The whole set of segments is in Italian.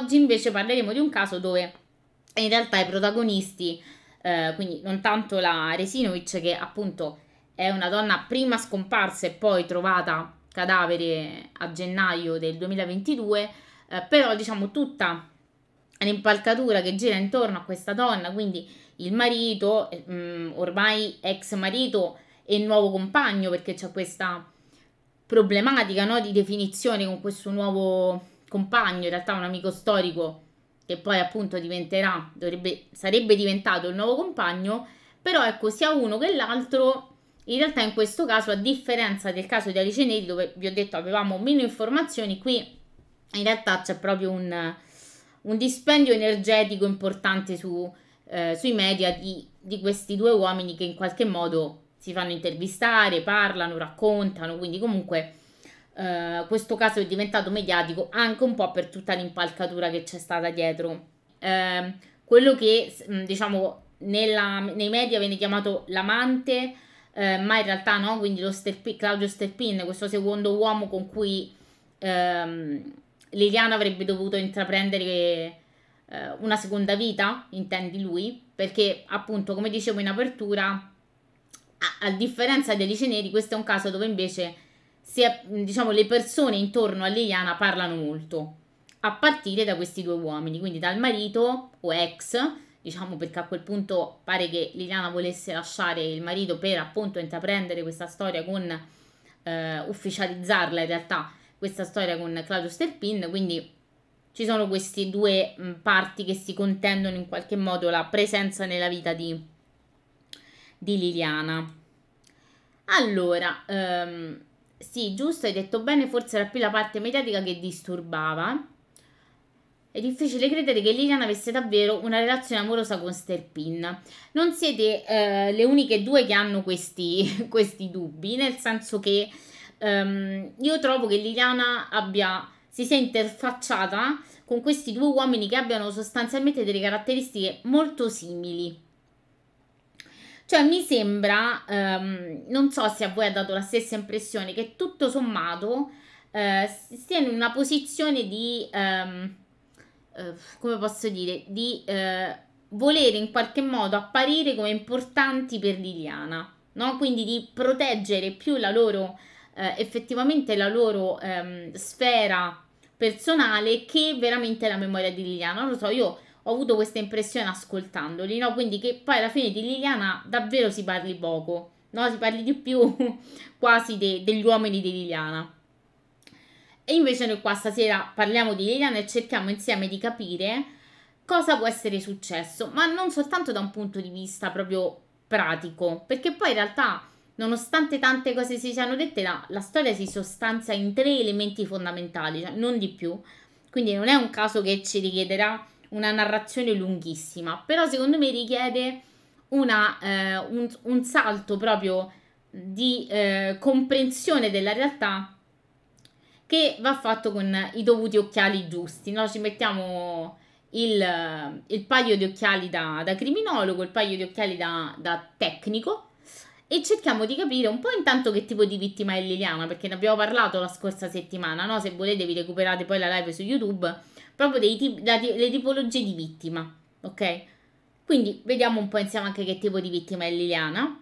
Oggi invece parleremo di un caso dove in realtà i protagonisti, eh, quindi non tanto la Resinovic che appunto è una donna prima scomparsa e poi trovata cadavere a gennaio del 2022, eh, però diciamo tutta l'impalcatura che gira intorno a questa donna, quindi il marito, mh, eh, mm, ormai ex marito e nuovo compagno, perché c'è questa problematica no, di definizione con questo nuovo compagno, in realtà un amico storico che poi appunto diventerà, dovrebbe, sarebbe diventato il nuovo compagno, però ecco sia uno che l'altro in realtà in questo caso a differenza del caso di Alice Neri dove vi ho detto avevamo meno informazioni, qui in realtà c'è proprio un, un dispendio energetico importante su, eh, sui media di, di questi due uomini che in qualche modo si fanno intervistare, parlano, raccontano, quindi comunque eh, questo caso è diventato mediatico anche un po' per tutta l'impalcatura che c'è stata dietro. Eh, quello che mm, diciamo nella, nei media viene chiamato l'amante, eh, ma in realtà no, quindi lo Sterpi, Claudio Sterpin, questo secondo uomo con cui ehm, Liliana avrebbe dovuto intraprendere eh, una seconda vita, intendi lui, perché appunto come dicevo in apertura, a, a differenza dei Alice Neri questo è un caso dove invece è, diciamo, le persone intorno a Liliana parlano molto, a partire da questi due uomini, quindi dal marito o ex, diciamo perché a quel punto pare che Liliana volesse lasciare il marito per appunto intraprendere questa storia con, eh, ufficializzarla in realtà, questa storia con Claudio Sterpin, quindi ci sono queste due mm, parti che si contendono in qualche modo la presenza nella vita di, di Liliana. Allora, ehm, sì, giusto, hai detto bene, forse era più la parte mediatica che disturbava. È difficile credere che Liliana avesse davvero una relazione amorosa con Sterpin. Non siete eh, le uniche due che hanno questi, questi dubbi, nel senso che ehm, io trovo che Liliana abbia, si sia interfacciata con questi due uomini che abbiano sostanzialmente delle caratteristiche molto simili cioè, mi sembra, ehm, non so se a voi ha dato la stessa impressione, che tutto sommato eh, stia in una posizione di, ehm, eh, come posso dire, di eh, volere in qualche modo apparire come importanti per Liliana, no? Quindi di proteggere più la loro, eh, effettivamente la loro ehm, sfera personale che veramente la memoria di Liliana. Non lo so, io ho avuto questa impressione ascoltandoli, no? Quindi che poi alla fine di Liliana davvero si parli poco, no? Si parli di più quasi de- degli uomini di Liliana. E invece noi qua stasera parliamo di Liliana e cerchiamo insieme di capire cosa può essere successo, ma non soltanto da un punto di vista proprio pratico, perché poi in realtà nonostante tante cose si siano dette, la, la storia si sostanzia in tre elementi fondamentali, cioè non di più. Quindi non è un caso che ci richiederà una narrazione lunghissima, però secondo me richiede una, eh, un, un, salto proprio di eh, comprensione della realtà che va fatto con i dovuti occhiali giusti, no? Ci mettiamo il, il paio di occhiali da, da, criminologo, il paio di occhiali da, da tecnico e cerchiamo di capire un po' intanto che tipo di vittima è Liliana, perché ne abbiamo parlato la scorsa settimana, no? Se volete vi recuperate poi la live su YouTube proprio dei, la, le tipologie di vittima, ok? Quindi vediamo un po' insieme anche che tipo di vittima è Liliana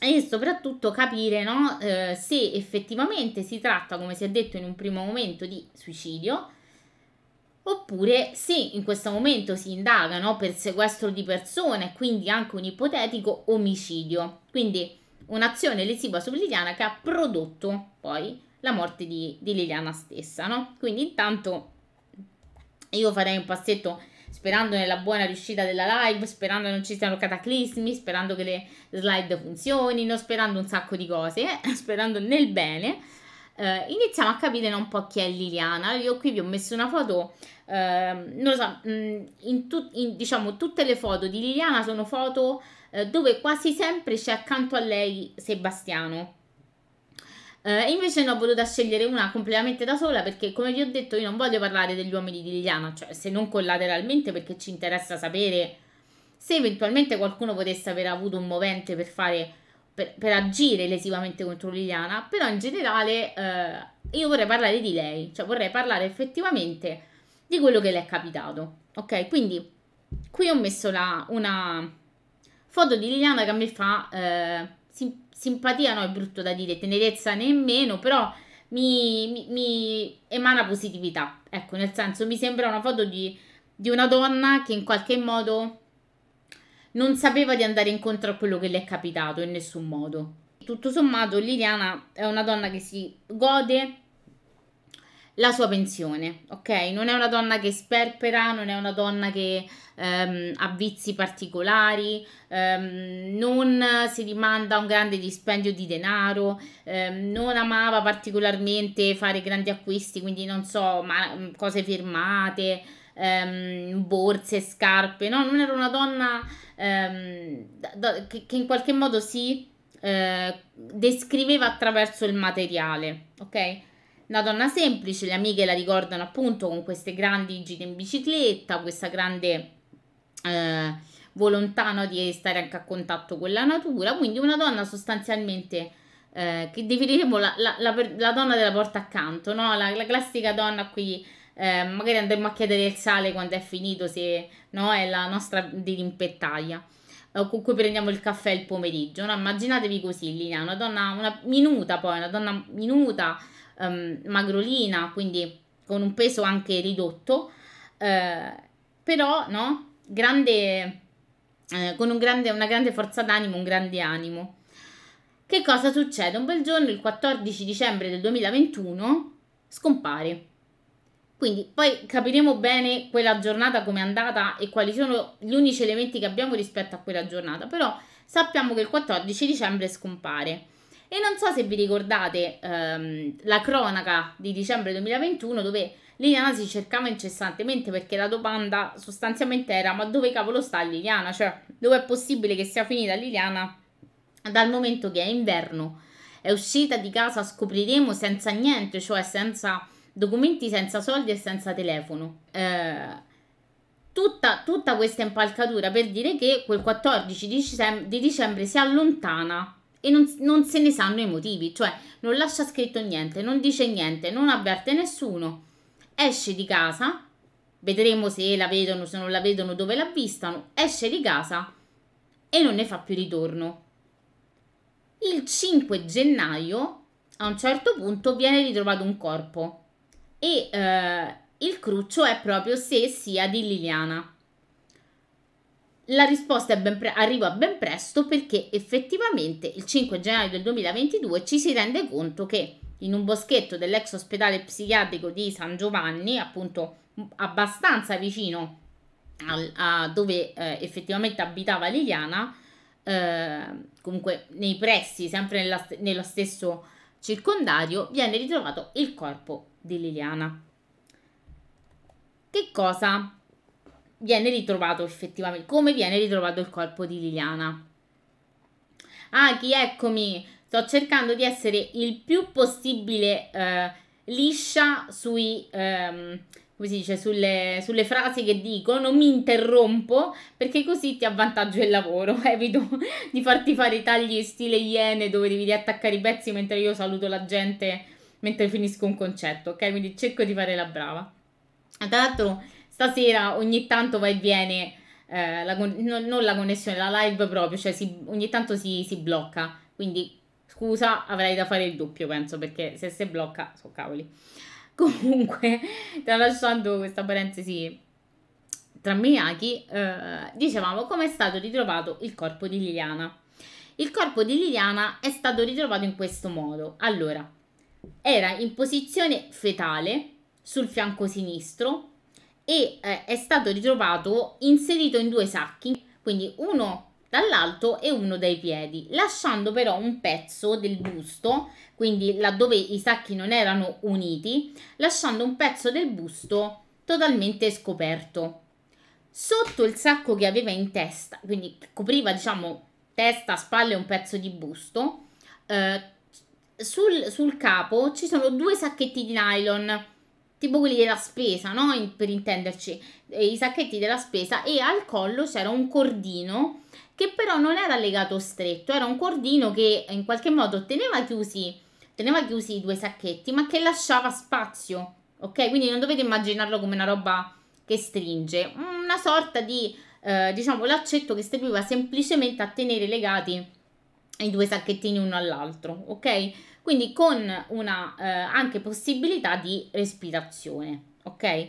e soprattutto capire no, eh, se effettivamente si tratta, come si è detto in un primo momento, di suicidio oppure se in questo momento si indaga no, per sequestro di persone, quindi anche un ipotetico omicidio. Quindi un'azione lesiva su Liliana che ha prodotto poi la morte di, di Liliana stessa. No? Quindi intanto io farei un passetto sperando nella buona riuscita della live, sperando che non ci siano cataclismi, sperando che le slide funzionino, sperando un sacco di cose, sperando nel bene. Eh, iniziamo a capire un po' chi è Liliana. Io qui vi ho messo una foto, eh, non lo so, mm, in tu, in, diciamo tutte le foto di Liliana sono foto eh, dove quasi sempre c'è accanto a lei Sebastiano eh, invece ne ho voluta scegliere una completamente da sola perché, come vi ho detto, io non voglio parlare degli uomini di Liliana, cioè se non collateralmente perché ci interessa sapere se eventualmente qualcuno potesse aver avuto un movente per fare per, per, agire lesivamente contro Liliana, però in generale eh, io vorrei parlare di lei, cioè vorrei parlare effettivamente di quello che le è capitato. Ok, quindi qui ho messo la, una foto di Liliana che a me fa eh, sim- simpatia no, è brutto da dire, tenerezza nemmeno, però mi, mi, mi emana positività. Ecco, nel senso, mi sembra una foto di, di una donna che in qualche modo non sapeva di andare incontro a quello che le è capitato in nessun modo. Tutto sommato, Liliana è una donna che si gode la sua pensione, ok? Non è una donna che sperpera, non è una donna che ehm, a vizi particolari, ehm, non si rimanda a un grande dispendio di denaro, ehm, non amava particolarmente fare grandi acquisti, quindi non so, ma, mm, cose firmate. Ehm, borse, scarpe, no? Non era una donna ehm, da, che, che, in qualche modo si eh, descriveva attraverso il materiale, ok? Una donna semplice, le amiche la ricordano appunto con queste grandi gite in bicicletta, questa grande eh, volontà no, di stare anche a contatto con la natura, quindi una donna sostanzialmente... Eh, che definiremo la, la, la, la, donna della porta accanto, no? la, classica donna a cui eh, magari andremo a chiedere il sale quando è finito, se no è la nostra dirimpettaia con cui prendiamo il caffè il pomeriggio. No? Immaginatevi così, Lina, una donna una minuta poi, una donna minuta, ehm, magrolina, quindi con un peso anche ridotto, eh, però no? grande, eh, con un grande, una grande forza d'animo, un grande animo. Che cosa succede? Un bel giorno, il 14 dicembre del 2021, scompare. Quindi poi capiremo bene quella giornata come è andata e quali sono gli unici elementi che abbiamo rispetto a quella giornata, però sappiamo che il 14 dicembre scompare. E non so se vi ricordate ehm, la cronaca di dicembre 2021 dove Liliana si cercava incessantemente perché la domanda sostanzialmente era ma dove cavolo sta Liliana? Cioè dove è possibile che sia finita Liliana dal momento che è inverno? È uscita di casa, scopriremo senza niente, cioè senza documenti, senza soldi e senza telefono. Eh, tutta, tutta, questa impalcatura per dire che quel 14 di dicembre si allontana e non, non se ne sanno i motivi, cioè non lascia scritto niente, non dice niente, non avverte nessuno esce di casa, vedremo se la vedono, se non la vedono, dove l'avvistano, esce di casa e non ne fa più ritorno. Il 5 gennaio, a un certo punto, viene ritrovato un corpo e eh, il cruccio è proprio se sia di Liliana. La risposta pre- arriva ben presto perché effettivamente il 5 gennaio del 2022 ci si rende conto che in un boschetto dell'ex ospedale psichiatrico di San Giovanni, appunto abbastanza vicino al, a dove eh, effettivamente abitava Liliana, eh, comunque nei pressi, sempre nella, nello stesso circondario, viene ritrovato il corpo di Liliana. Che cosa viene ritrovato effettivamente? Come viene ritrovato il corpo di Liliana? Ah, chi eccomi? sto cercando di essere il più possibile eh, liscia sui... Ehm, come si dice, sulle, sulle, frasi che dico, non mi interrompo perché così ti avvantaggio il lavoro, evito di farti fare i tagli stile iene dove devi riattaccare i pezzi mentre io saluto la gente mentre finisco un concetto, ok? Quindi cerco di fare la brava. Tra l'altro stasera ogni tanto va e viene, eh, la, non, non, la connessione, la live proprio, cioè si, ogni tanto si, si blocca, quindi scusa avrei da fare il doppio, penso, perché se si blocca, so cavoli. Comunque, tralasciando questa parentesi tra Miyaki, eh, dicevamo come è stato ritrovato il corpo di Liliana. Il corpo di Liliana è stato ritrovato in questo modo. Allora, era in posizione fetale sul fianco sinistro e eh, è stato ritrovato inserito in due sacchi, quindi uno dall'alto e uno dai piedi, lasciando però un pezzo del busto, quindi laddove i sacchi non erano uniti, lasciando un pezzo del busto totalmente scoperto. Sotto il sacco che aveva in testa, quindi che copriva diciamo testa, spalle e un pezzo di busto, eh, sul, sul capo ci sono due sacchetti di nylon tipo quelli della spesa, no? In, per intenderci, eh, i sacchetti della spesa e al collo c'era un cordino che però non era legato stretto, era un cordino che in qualche modo teneva chiusi, teneva chiusi i due sacchetti, ma che lasciava spazio, ok? Quindi non dovete immaginarlo come una roba che stringe, una sorta di, eh, diciamo, l'accetto che serviva semplicemente a tenere legati i due sacchettini uno all'altro, ok? quindi con una eh, anche possibilità di respirazione, ok?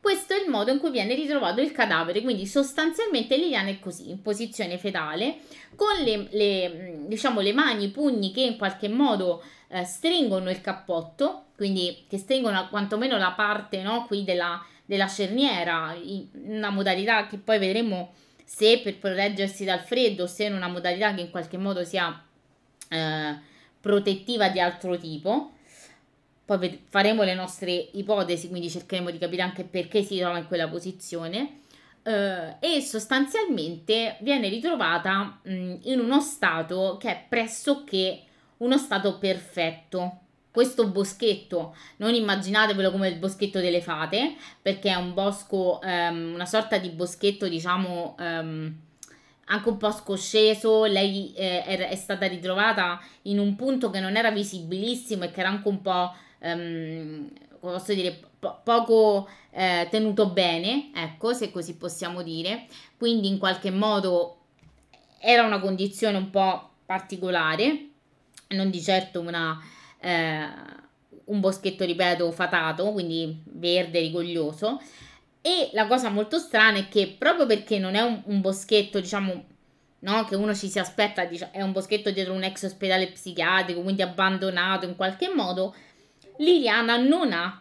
Questo è il modo in cui viene ritrovato il cadavere, quindi sostanzialmente Liliana è così, in posizione fetale, con le, le, mm, diciamo, le mani, i pugni che in qualche modo eh, stringono il cappotto, quindi che stringono quantomeno la parte no, qui della, della cerniera, una modalità che poi vedremo se per proteggersi dal freddo, se in una modalità che in qualche modo sia... Eh, protettiva di altro tipo. Poi faremo le nostre ipotesi, quindi cercheremo di capire anche perché si trova in quella posizione. Eh, e sostanzialmente viene ritrovata mh, in uno stato che è pressoché uno stato perfetto. Questo boschetto, non immaginatevelo come il boschetto delle fate, perché è un bosco, ehm, una sorta di boschetto, diciamo, ehm, anche un po' scosceso, lei eh, è stata ritrovata in un punto che non era visibilissimo e che era anche un po', ehm, posso dire, po- poco eh, tenuto bene, ecco, se così possiamo dire. Quindi in qualche modo era una condizione un po' particolare, non di certo una, eh, un boschetto, ripeto, fatato, quindi verde, rigoglioso. E la cosa molto strana è che proprio perché non è un, un boschetto, diciamo, no, che uno ci si aspetta, diciamo, è un boschetto dietro un ex ospedale psichiatrico, quindi abbandonato in qualche modo, Liliana non ha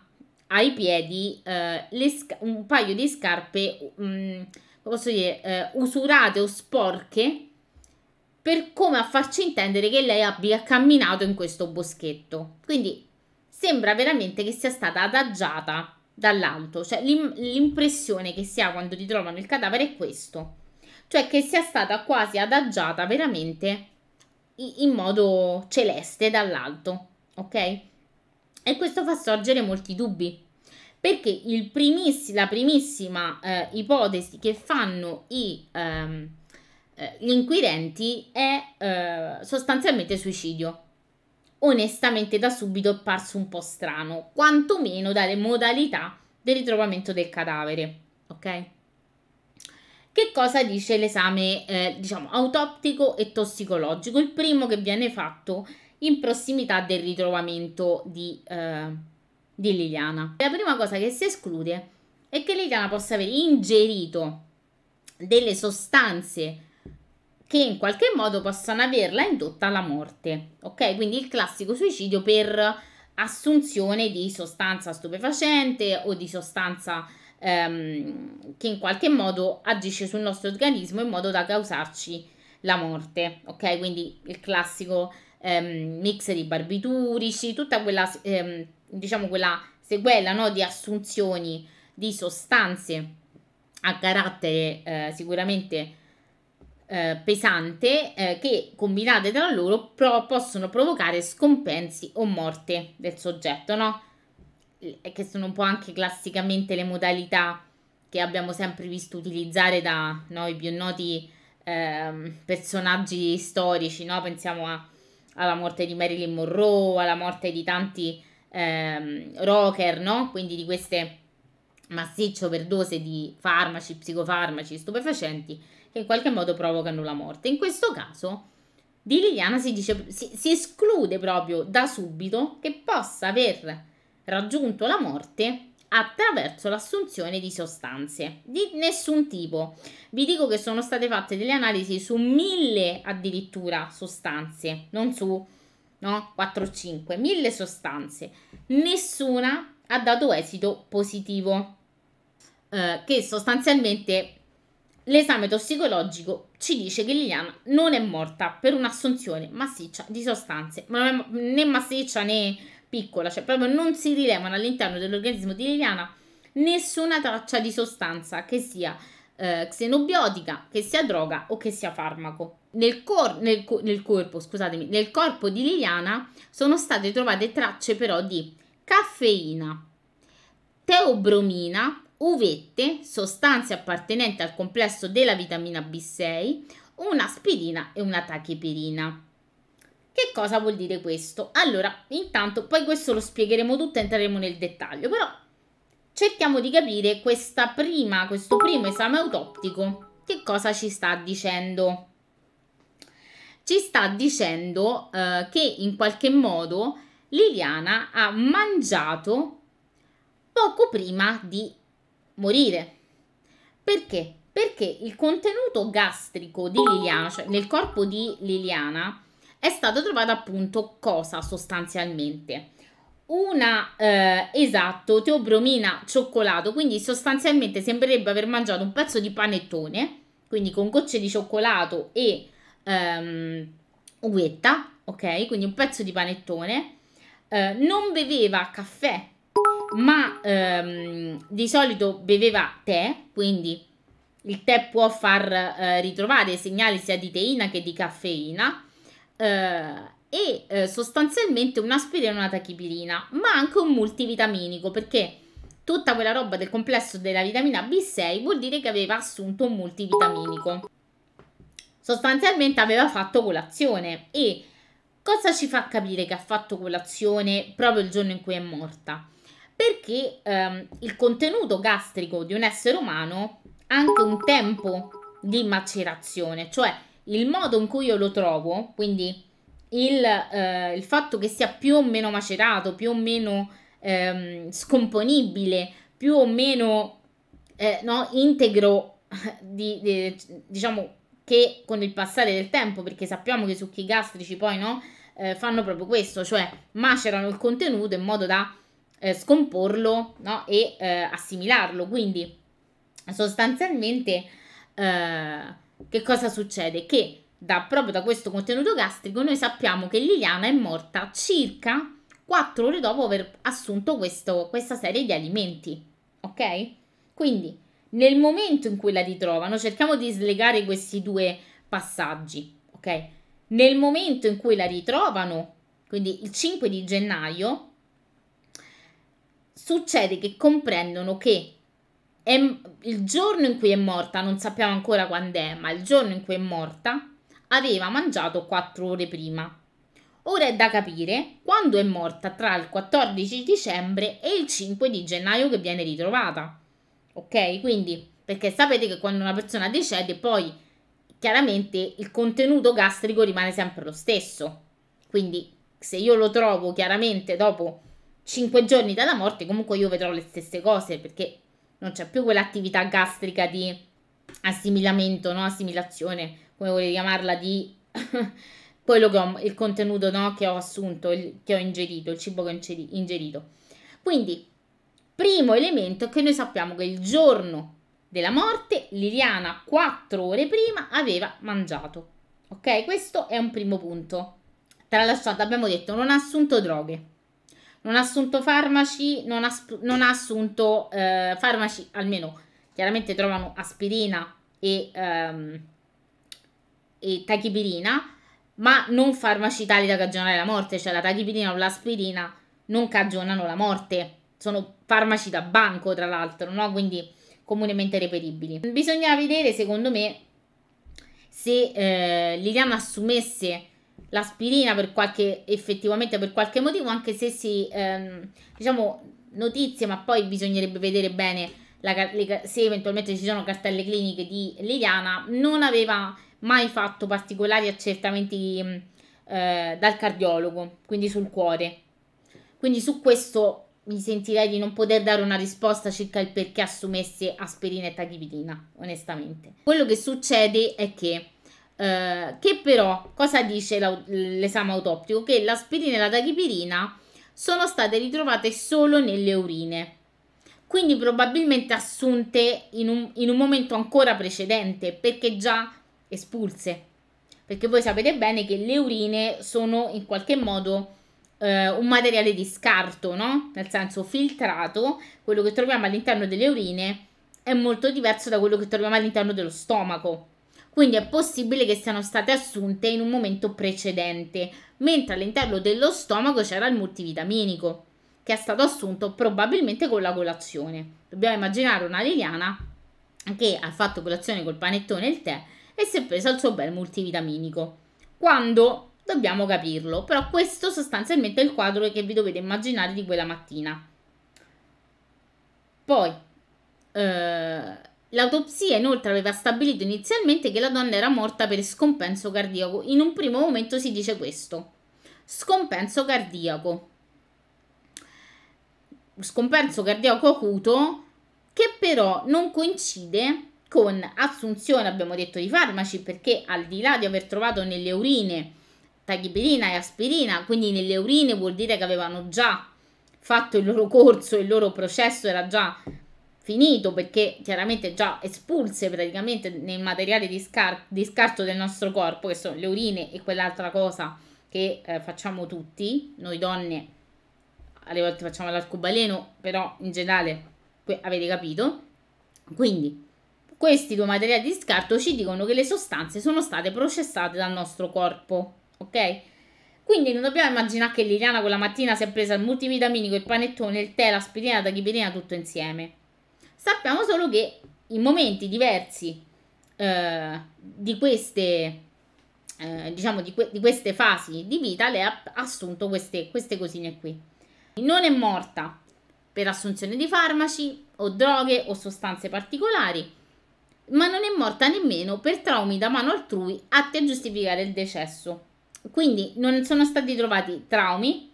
ai piedi eh, sca- un paio di scarpe, mh, mm, posso dire, eh, usurate o sporche, per come a farci intendere che lei abbia camminato in questo boschetto. Quindi sembra veramente che sia stata adagiata dall'alto. Cioè, l'im- l'impressione che si ha quando ti trovano il cadavere è questo. Cioè che sia stata quasi adagiata veramente in modo celeste dall'alto, ok? E questo fa sorgere molti dubbi, perché primissi, la primissima eh, ipotesi che fanno i, ehm, eh, gli inquirenti è eh, sostanzialmente suicidio onestamente da subito è parso un po' strano, quantomeno dalle modalità del ritrovamento del cadavere, ok? Che cosa dice l'esame, eh, diciamo, autoptico e tossicologico? Il primo che viene fatto in prossimità del ritrovamento di, eh, di Liliana. La prima cosa che si esclude è che Liliana possa aver ingerito delle sostanze che in qualche modo possano averla indotta alla morte. Ok, quindi il classico suicidio per assunzione di sostanza stupefacente o di sostanza ehm, che in qualche modo agisce sul nostro organismo in modo da causarci la morte. Ok, quindi il classico ehm, mix di barbiturici, tutta quella, ehm, diciamo, quella sequela no, di assunzioni di sostanze a carattere eh, sicuramente eh, pesante eh, che combinate tra loro pro- possono provocare scompensi o morte del soggetto, no? Che sono un po' anche classicamente le modalità che abbiamo sempre visto utilizzare da noi più noti eh, personaggi storici, no? Pensiamo a, alla morte di Marilyn Monroe, alla morte di tanti ehm, rocker, no? Quindi di queste massicce overdose di farmaci, psicofarmaci, stupefacenti che in qualche modo provocano la morte. In questo caso di Liliana si, dice, si, si esclude proprio da subito che possa aver raggiunto la morte attraverso l'assunzione di sostanze di nessun tipo. Vi dico che sono state fatte delle analisi su mille addirittura sostanze, non su no, 4 o 5, mille sostanze. Nessuna ha dato esito positivo, eh, che sostanzialmente L'esame tossicologico ci dice che Liliana non è morta per un'assunzione massiccia di sostanze, ma né massiccia né piccola, cioè proprio non si rilevano all'interno dell'organismo di Liliana nessuna traccia di sostanza che sia eh, xenobiotica, che sia droga o che sia farmaco. Nel, cor- nel, co- nel, corpo, scusatemi, nel corpo di Liliana sono state trovate tracce però di caffeina, teobromina, uvette, sostanze appartenenti al complesso della vitamina B6, una aspirina e una tachiperina. Che cosa vuol dire questo? Allora, intanto poi questo lo spiegheremo tutto entreremo nel dettaglio, però cerchiamo di capire prima, questo primo esame autoptico che cosa ci sta dicendo. Ci sta dicendo eh, che in qualche modo Liliana ha mangiato poco prima di morire. Perché? Perché il contenuto gastrico di Liliana, cioè nel corpo di Liliana, è stato trovato appunto cosa sostanzialmente? Una eh, esatto teobromina cioccolato, quindi sostanzialmente sembrerebbe aver mangiato un pezzo di panettone, quindi con gocce di cioccolato e ehm, ughetta, ok? Quindi un pezzo di panettone. Eh, non beveva caffè ma ehm, di solito beveva tè, quindi il tè può far eh, ritrovare segnali sia di teina che di caffeina eh, e eh, sostanzialmente un'aspirina e una tachipirina, ma anche un multivitaminico perché tutta quella roba del complesso della vitamina B6 vuol dire che aveva assunto un multivitaminico. Sostanzialmente aveva fatto colazione e cosa ci fa capire che ha fatto colazione proprio il giorno in cui è morta? perché ehm, il contenuto gastrico di un essere umano ha anche un tempo di macerazione, cioè il modo in cui io lo trovo, quindi il, eh, il fatto che sia più o meno macerato, più o meno ehm, scomponibile, più o meno eh, no, integro, di, di, diciamo che con il passare del tempo, perché sappiamo che i succhi gastrici poi no, eh, fanno proprio questo, cioè macerano il contenuto in modo da eh, scomporlo no? e eh, assimilarlo. Quindi sostanzialmente eh, che cosa succede? Che da, proprio da questo contenuto gastrico noi sappiamo che Liliana è morta circa 4 ore dopo aver assunto questo, questa serie di alimenti. Ok? Quindi nel momento in cui la ritrovano, cerchiamo di slegare questi due passaggi. Ok? Nel momento in cui la ritrovano, quindi il 5 di gennaio, succede che comprendono che è, il giorno in cui è morta, non sappiamo ancora quando è, ma il giorno in cui è morta aveva mangiato 4 ore prima. Ora è da capire quando è morta tra il 14 dicembre e il 5 di gennaio che viene ritrovata. Ok? Quindi, perché sapete che quando una persona decede poi chiaramente il contenuto gastrico rimane sempre lo stesso. Quindi se io lo trovo chiaramente dopo 5 giorni dalla morte comunque io vedrò le stesse cose perché non c'è più quell'attività gastrica di assimilamento, no? assimilazione, come volete chiamarla, di quello che ho, il contenuto no? che ho assunto, il, che ho ingerito, il cibo che ho ingerito. Quindi, primo elemento è che noi sappiamo che il giorno della morte Liliana 4 ore prima aveva mangiato. Ok, questo è un primo punto. Tralasciato, abbiamo detto, non ha assunto droghe non ha assunto farmaci, non ha, non ha assunto eh, farmaci, almeno chiaramente trovano aspirina e, ehm, e tachipirina, ma non farmaci tali da cagionare la morte, cioè la tachipirina o l'aspirina non cagionano la morte, sono farmaci da banco tra l'altro, no? quindi comunemente reperibili. Bisogna vedere secondo me se eh, Liliana assumesse l'aspirina per qualche, effettivamente per qualche motivo, anche se si, ehm, diciamo, notizie, ma poi bisognerebbe vedere bene la, le, se eventualmente ci sono cartelle cliniche di Liliana, non aveva mai fatto particolari accertamenti mm, eh, dal cardiologo, quindi sul cuore. Quindi su questo mi sentirei di non poter dare una risposta circa il perché assumesse aspirina e tachipirina, onestamente. Quello che succede è che eh, che però, cosa dice la, l'esame autoptico? Che l'aspirina e la tachipirina sono state ritrovate solo nelle urine, quindi probabilmente assunte in un, in un momento ancora precedente, perché già espulse. Perché voi sapete bene che le urine sono in qualche modo eh, un materiale di scarto, no? Nel senso filtrato, quello che troviamo all'interno delle urine è molto diverso da quello che troviamo all'interno dello stomaco quindi è possibile che siano state assunte in un momento precedente, mentre all'interno dello stomaco c'era il multivitaminico, che è stato assunto probabilmente con la colazione. Dobbiamo immaginare una Liliana che ha fatto colazione col panettone e il tè e si è presa il suo bel multivitaminico. Quando dobbiamo capirlo, però questo sostanzialmente è il quadro che vi dovete immaginare di quella mattina. Poi, eh, L'autopsia inoltre aveva stabilito inizialmente che la donna era morta per scompenso cardiaco. In un primo momento si dice questo. Scompenso cardiaco. Scompenso cardiaco acuto che però non coincide con assunzione, abbiamo detto, di farmaci perché al di là di aver trovato nelle urine tachipirina e aspirina, quindi nelle urine vuol dire che avevano già fatto il loro corso, il loro processo era già finito perché chiaramente già espulse praticamente nel materiale di, scar- di scarto del nostro corpo, che sono le urine e quell'altra cosa che eh, facciamo tutti, noi donne alle volte facciamo l'arcobaleno, però in generale avete capito. Quindi questi due materiali di scarto ci dicono che le sostanze sono state processate dal nostro corpo, ok? Quindi non dobbiamo immaginare che Liliana quella mattina si è presa il multivitaminico, il panettone, il tè, l'aspirina, la tachipirina tutto insieme Sappiamo solo che in momenti diversi eh, di queste eh, diciamo di, que- di, queste fasi di vita lei ha assunto queste, queste cosine qui. Non è morta per assunzione di farmaci o droghe o sostanze particolari, ma non è morta nemmeno per traumi da mano altrui atti a giustificare il decesso. Quindi non sono stati trovati traumi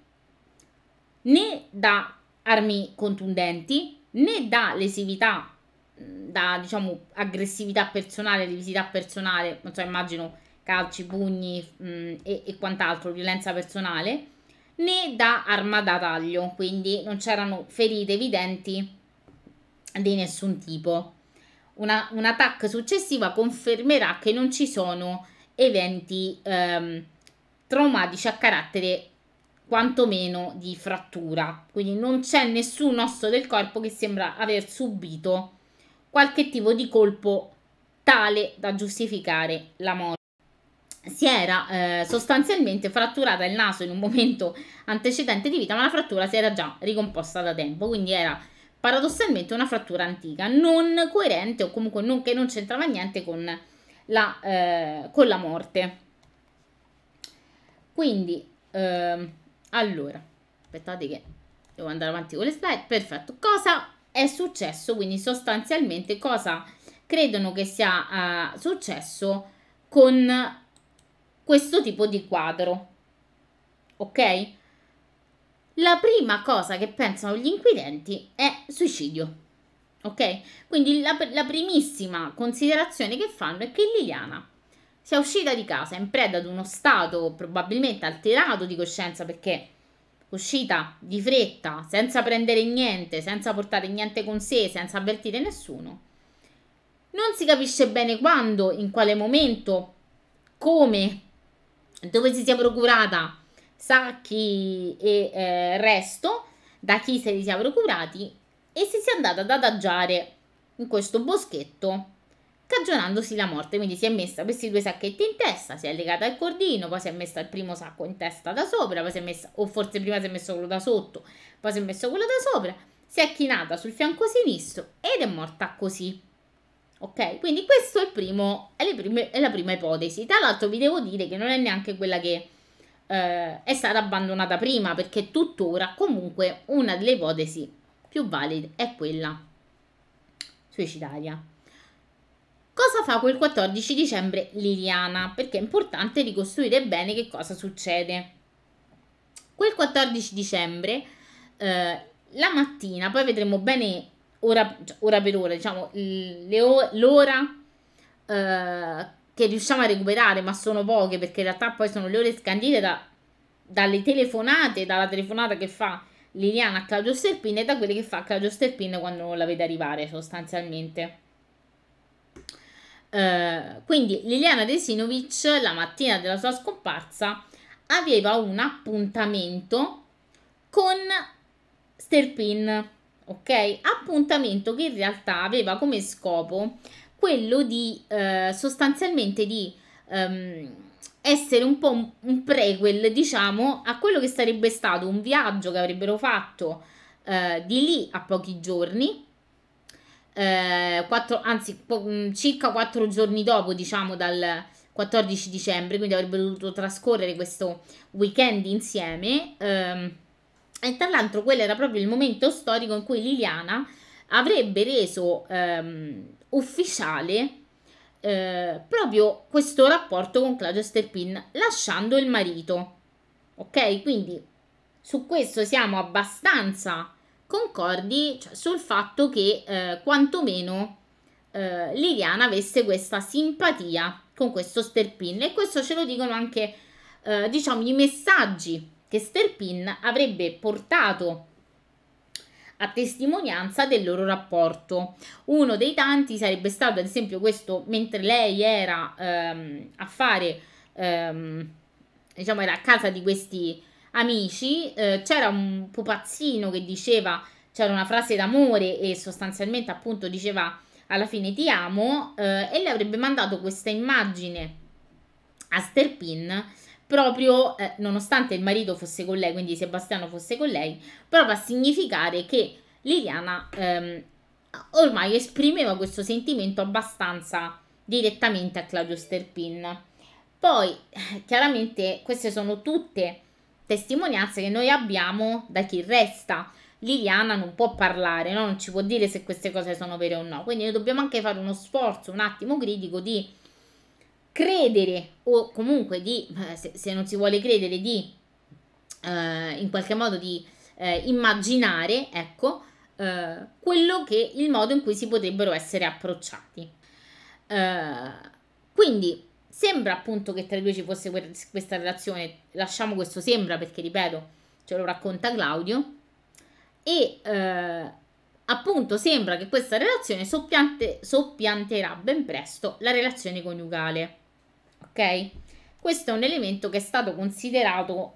né da armi contundenti né da lesività, da diciamo aggressività personale, divisità personale, non so, immagino calci, pugni mh, e, e quant'altro, violenza personale, né da arma da taglio, quindi non c'erano ferite evidenti di nessun tipo. Una, un'attacca successiva confermerà che non ci sono eventi ehm, traumatici a carattere quantomeno di frattura, quindi non c'è nessun osso del corpo che sembra aver subito qualche tipo di colpo tale da giustificare la morte. Si era eh, sostanzialmente fratturata il naso in un momento antecedente di vita, ma la frattura si era già ricomposta da tempo, quindi era paradossalmente una frattura antica, non coerente o comunque non, che non c'entrava niente con la, eh, con la morte. Quindi, eh, allora, aspettate che devo andare avanti con le slide. Perfetto. Cosa è successo? Quindi sostanzialmente cosa credono che sia uh, successo con questo tipo di quadro? Ok? La prima cosa che pensano gli inquirenti è suicidio. Ok? Quindi la, la primissima considerazione che fanno è che Liliana sia uscita di casa in preda ad uno stato probabilmente alterato di coscienza perché uscita di fretta, senza prendere niente, senza portare niente con sé, senza avvertire nessuno. Non si capisce bene quando, in quale momento, come, dove si sia procurata sacchi e eh, resto, da chi se li sia procurati e si sia andata ad adagiare in questo boschetto cagionandosi la morte. Quindi si è messa questi due sacchetti in testa, si è legata al cordino, poi si è messa il primo sacco in testa da sopra, poi si è messa, o forse prima si è messo quello da sotto, poi si è messo quello da sopra, si è chinata sul fianco sinistro ed è morta così. Ok, quindi questa è, è, è la prima ipotesi. Tra l'altro vi devo dire che non è neanche quella che eh, è stata abbandonata prima, perché tuttora comunque una delle ipotesi più valide è quella suicidaria. Cosa fa quel 14 dicembre Liliana? Perché è importante ricostruire bene che cosa succede. Quel 14 dicembre, eh, la mattina, poi vedremo bene ora, cioè, ora per ora, diciamo, l'ora eh, che riusciamo a recuperare, ma sono poche perché in realtà poi sono le ore scandite da, dalle telefonate, dalla telefonata che fa Liliana a Claudio Sterpin e da quelle che fa Claudio Sterpin quando la vede arrivare sostanzialmente. Eh, quindi Liliana Desinovic la mattina della sua scomparsa aveva un appuntamento con Sterpin, ok? Appuntamento che in realtà aveva come scopo quello di eh, sostanzialmente di ehm, essere un po' un, un, prequel, diciamo, a quello che sarebbe stato un viaggio che avrebbero fatto eh, di lì a pochi giorni eh, 4, anzi po- mm, circa 4 giorni dopo, diciamo dal 14 dicembre, quindi avrebbero dovuto trascorrere questo weekend insieme. Ehm, e tra l'altro quello era proprio il momento storico in cui Liliana avrebbe reso ehm, ufficiale eh, proprio questo rapporto con Claudio Sterpin, lasciando il marito. Ok, quindi su questo siamo abbastanza concordi cioè, sul fatto che eh, quantomeno eh, Liliana avesse questa simpatia con questo Sterpin e questo ce lo dicono anche eh, diciamo i messaggi che Sterpin avrebbe portato a testimonianza del loro rapporto. Uno dei tanti sarebbe stato ad esempio questo mentre lei era ehm, a fare ehm, diciamo era a casa di questi amici, eh, c'era un pupazzino che diceva, c'era una frase d'amore e sostanzialmente appunto diceva alla fine ti amo eh, e le avrebbe mandato questa immagine a Sterpin proprio eh, nonostante il marito fosse con lei, quindi Sebastiano fosse con lei, proprio a significare che Liliana ehm, ormai esprimeva questo sentimento abbastanza direttamente a Claudio Sterpin. Poi chiaramente queste sono tutte testimonianze che noi abbiamo da chi resta. Liliana non può parlare, no? non ci può dire se queste cose sono vere o no. Quindi noi dobbiamo anche fare uno sforzo un attimo critico di credere o comunque di, eh, se, non si vuole credere, di eh, in qualche modo di eh, immaginare, ecco, eh, quello che il modo in cui si potrebbero essere approcciati. Eh, quindi Sembra appunto che tra i due ci fosse questa relazione, lasciamo questo sembra perché ripeto, ce lo racconta Claudio. E eh, appunto sembra che questa relazione soppianterà ben presto la relazione coniugale. Ok? Questo è un elemento che è stato considerato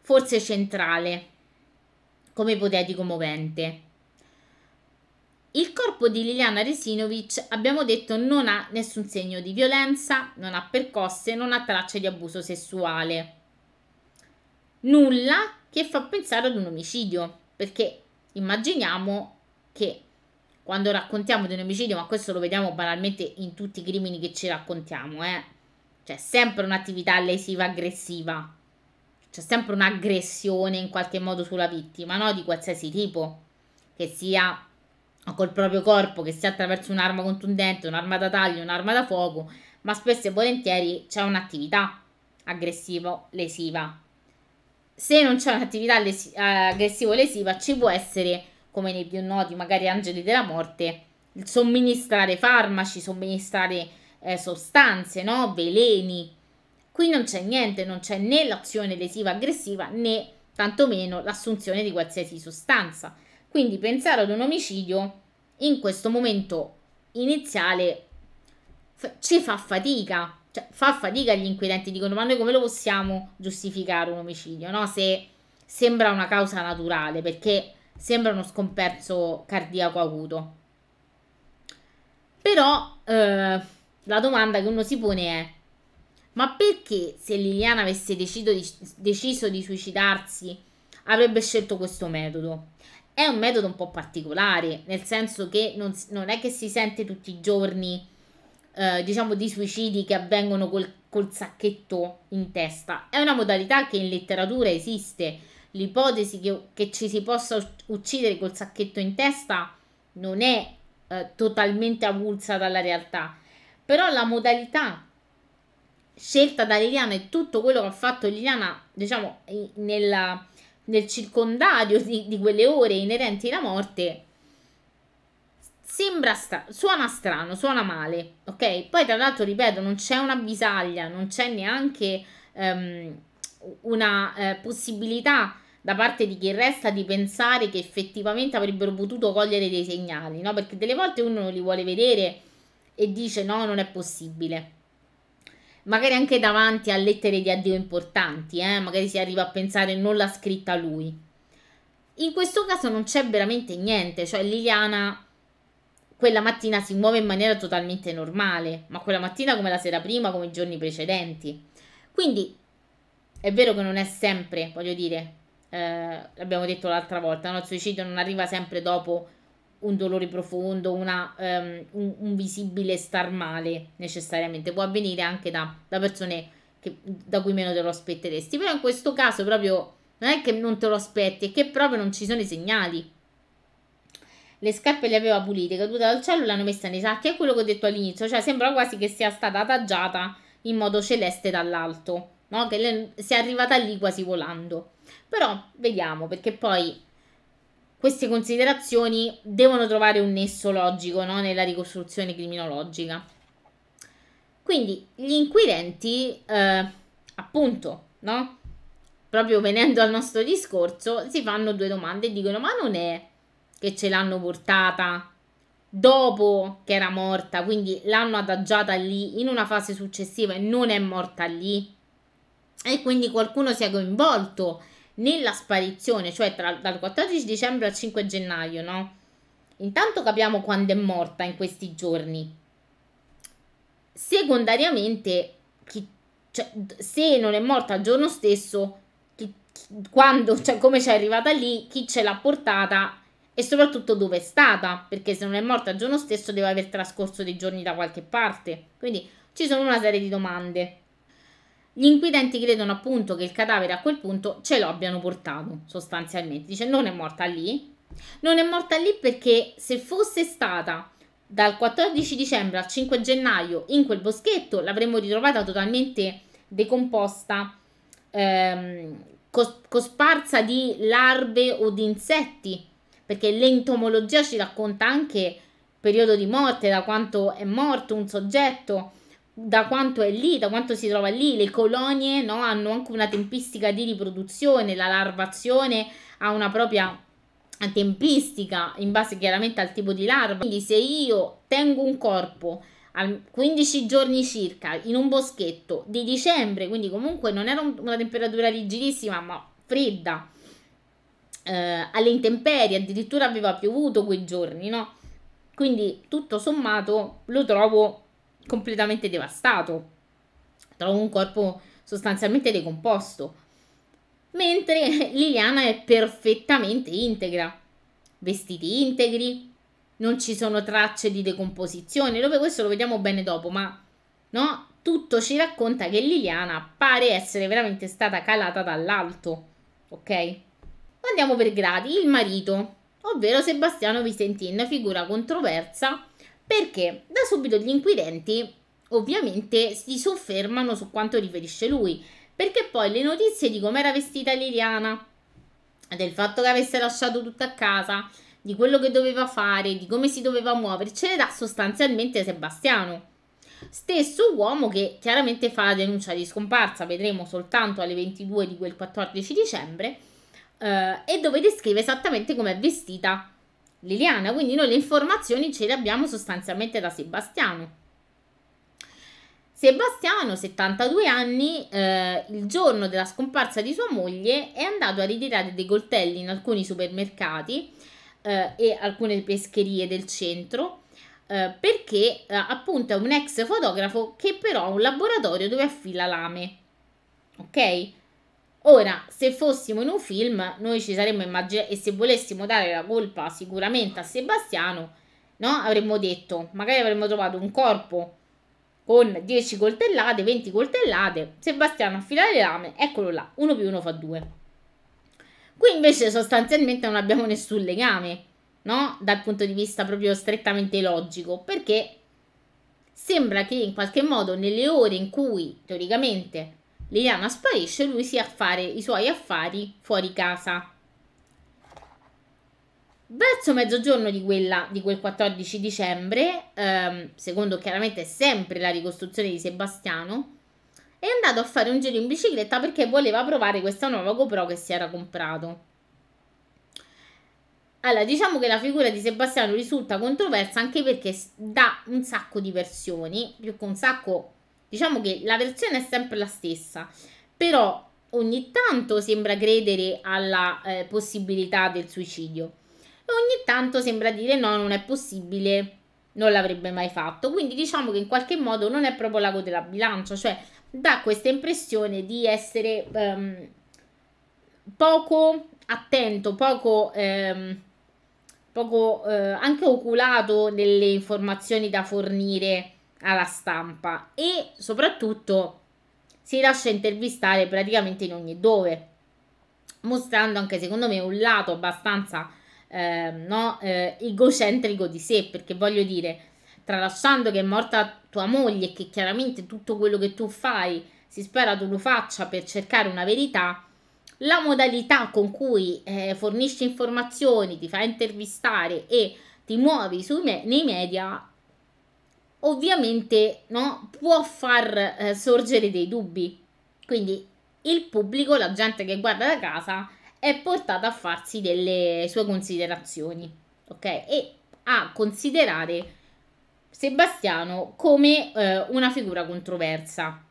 forse centrale come ipotetico movente. Il corpo di Liliana Resinovic, abbiamo detto, non ha nessun segno di violenza, non ha percosse, non ha tracce di abuso sessuale. Nulla che fa pensare ad un omicidio, perché immaginiamo che quando raccontiamo di un omicidio, ma questo lo vediamo banalmente in tutti i crimini che ci raccontiamo, eh? c'è sempre un'attività lesiva aggressiva, c'è sempre un'aggressione in qualche modo sulla vittima, no? di qualsiasi tipo, che sia col proprio corpo, che sia attraverso un'arma contundente, un'arma da taglio, un'arma da fuoco, ma spesso e volentieri c'è un'attività aggressiva, lesiva Se non c'è un'attività lesi- eh, aggressivo-lesiva, ci può essere, come nei più noti, magari angeli della morte, somministrare farmaci, somministrare eh, sostanze, no? veleni. Qui non c'è niente, non c'è né l'azione lesiva aggressiva né tantomeno l'assunzione di qualsiasi sostanza. Quindi pensare ad un omicidio in questo momento iniziale f- ci fa fatica, cioè fa fatica gli inquirenti, dicono ma noi come lo possiamo giustificare un omicidio, no? Se sembra una causa naturale, perché sembra uno scomperso cardiaco acuto. Però eh, la domanda che uno si pone è, ma perché se Liliana avesse deciso di, deciso di suicidarsi avrebbe scelto questo metodo? è un metodo un po' particolare, nel senso che non, non è che si sente tutti i giorni, eh, diciamo, di suicidi che avvengono col, col sacchetto in testa. È una modalità che in letteratura esiste. L'ipotesi che, che ci si possa uccidere col sacchetto in testa non è eh, totalmente avulsa dalla realtà, però la modalità scelta da Liliana e tutto quello che ha fatto Liliana, diciamo, nella nel circondario di, di quelle ore inerenti alla morte, sembra stra- suona strano, suona male, ok? Poi tra l'altro, ripeto, non c'è una bisaglia, non c'è neanche um, una eh, possibilità da parte di chi resta di pensare che effettivamente avrebbero potuto cogliere dei segnali, no? Perché delle volte uno non li vuole vedere e dice no, non è possibile magari anche davanti a lettere di addio importanti, eh? magari si arriva a pensare non l'ha scritta lui. In questo caso non c'è veramente niente, cioè Liliana quella mattina si muove in maniera totalmente normale, ma quella mattina come la sera prima, come i giorni precedenti. Quindi è vero che non è sempre, voglio dire, eh, l'abbiamo detto l'altra volta, no? il suicidio non arriva sempre dopo un dolore profondo, una, um, un, un, visibile star male necessariamente, può avvenire anche da, da persone che, da cui meno te lo aspetteresti, però in questo caso proprio non è che non te lo aspetti, è che proprio non ci sono i segnali. Le scarpe le aveva pulite, cadute dal cielo l'hanno messa nei sacchi, è quello che ho detto all'inizio, cioè sembra quasi che sia stata adagiata in modo celeste dall'alto, no? che le, sia arrivata lì quasi volando. Però vediamo, perché poi queste considerazioni devono trovare un nesso logico no? nella ricostruzione criminologica. Quindi gli inquirenti, eh, appunto, no? proprio venendo al nostro discorso, si fanno due domande e dicono: Ma non è che ce l'hanno portata dopo che era morta, quindi l'hanno adagiata lì in una fase successiva e non è morta lì? E quindi qualcuno si è coinvolto nella sparizione, cioè tra, dal 14 dicembre al 5 gennaio, no? Intanto capiamo quando è morta in questi giorni. Secondariamente, chi, cioè, se non è morta il giorno stesso, chi, chi, quando, cioè, come c'è arrivata lì, chi ce l'ha portata e soprattutto dove è stata, perché se non è morta il giorno stesso deve aver trascorso dei giorni da qualche parte. Quindi ci sono una serie di domande. Gli inquirenti credono appunto che il cadavere a quel punto ce l'abbiano portato, sostanzialmente. Dice non è morta lì. Non è morta lì perché se fosse stata dal 14 dicembre al 5 gennaio in quel boschetto l'avremmo ritrovata totalmente decomposta, ehm, cos- cosparsa di larve o di insetti, perché l'entomologia ci racconta anche periodo di morte, da quanto è morto un soggetto da quanto è lì, da quanto si trova lì, le colonie no, hanno anche una tempistica di riproduzione, la larvazione ha una propria tempistica in base chiaramente al tipo di larva. Quindi se io tengo un corpo a 15 giorni circa in un boschetto di dicembre, quindi comunque non era una temperatura rigidissima ma fredda, eh, alle intemperie, addirittura aveva piovuto quei giorni, no? Quindi tutto sommato lo trovo completamente devastato. Trovo un corpo sostanzialmente decomposto. Mentre Liliana è perfettamente integra. Vestiti integri, non ci sono tracce di decomposizione. Dove questo lo vediamo bene dopo, ma no? Tutto ci racconta che Liliana pare essere veramente stata calata dall'alto. Ok? Andiamo per gradi. Il marito, ovvero Sebastiano Visentin, figura controversa perché da subito gli inquirenti ovviamente si soffermano su quanto riferisce lui, perché poi le notizie di com'era vestita Liliana, del fatto che avesse lasciato tutto a casa, di quello che doveva fare, di come si doveva muovere, ce le dà sostanzialmente Sebastiano. Stesso uomo che chiaramente fa la denuncia di scomparsa, vedremo soltanto alle 22 di quel 14 dicembre, eh, e dove descrive esattamente com'è vestita Liliana, quindi noi le informazioni ce le abbiamo sostanzialmente da Sebastiano. Sebastiano, 72 anni, eh, il giorno della scomparsa di sua moglie è andato a ritirare dei coltelli in alcuni supermercati eh, e alcune pescherie del centro eh, perché eh, appunto è un ex fotografo che però ha un laboratorio dove affila lame. Ok? Ora, se fossimo in un film, noi ci saremmo immaginati e se volessimo dare la colpa sicuramente a Sebastiano, no? Avremmo detto, magari avremmo trovato un corpo con 10 coltellate, 20 coltellate, Sebastiano a filare le lame, eccolo là, 1 più 1 fa 2. Qui invece sostanzialmente non abbiamo nessun legame, no? Dal punto di vista proprio strettamente logico, perché sembra che in qualche modo nelle ore in cui teoricamente Liliana sparisce e lui si a fare i suoi affari fuori casa. Verso mezzogiorno di, quella, di quel 14 dicembre, ehm, secondo chiaramente sempre la ricostruzione di Sebastiano, è andato a fare un giro in bicicletta perché voleva provare questa nuova GoPro che si era comprato. Allora, diciamo che la figura di Sebastiano risulta controversa anche perché dà un sacco di versioni, più che un sacco Diciamo che la versione è sempre la stessa, però ogni tanto sembra credere alla eh, possibilità del suicidio e ogni tanto sembra dire no, non è possibile, non l'avrebbe mai fatto. Quindi diciamo che in qualche modo non è proprio l'ago della bilancia, cioè dà questa impressione di essere ehm, poco attento, poco, ehm, poco eh, anche oculato nelle informazioni da fornire alla stampa e soprattutto si lascia intervistare praticamente in ogni dove, mostrando anche secondo me un lato abbastanza eh, no, eh, egocentrico di sé, perché voglio dire, tralasciando che è morta tua moglie e che chiaramente tutto quello che tu fai si spera tu lo faccia per cercare una verità, la modalità con cui eh, fornisci informazioni, ti fa intervistare e ti muovi me- nei media ovviamente no, può far eh, sorgere dei dubbi. Quindi il pubblico, la gente che guarda da casa, è portata a farsi delle sue considerazioni, ok? E a considerare Sebastiano come eh, una figura controversa.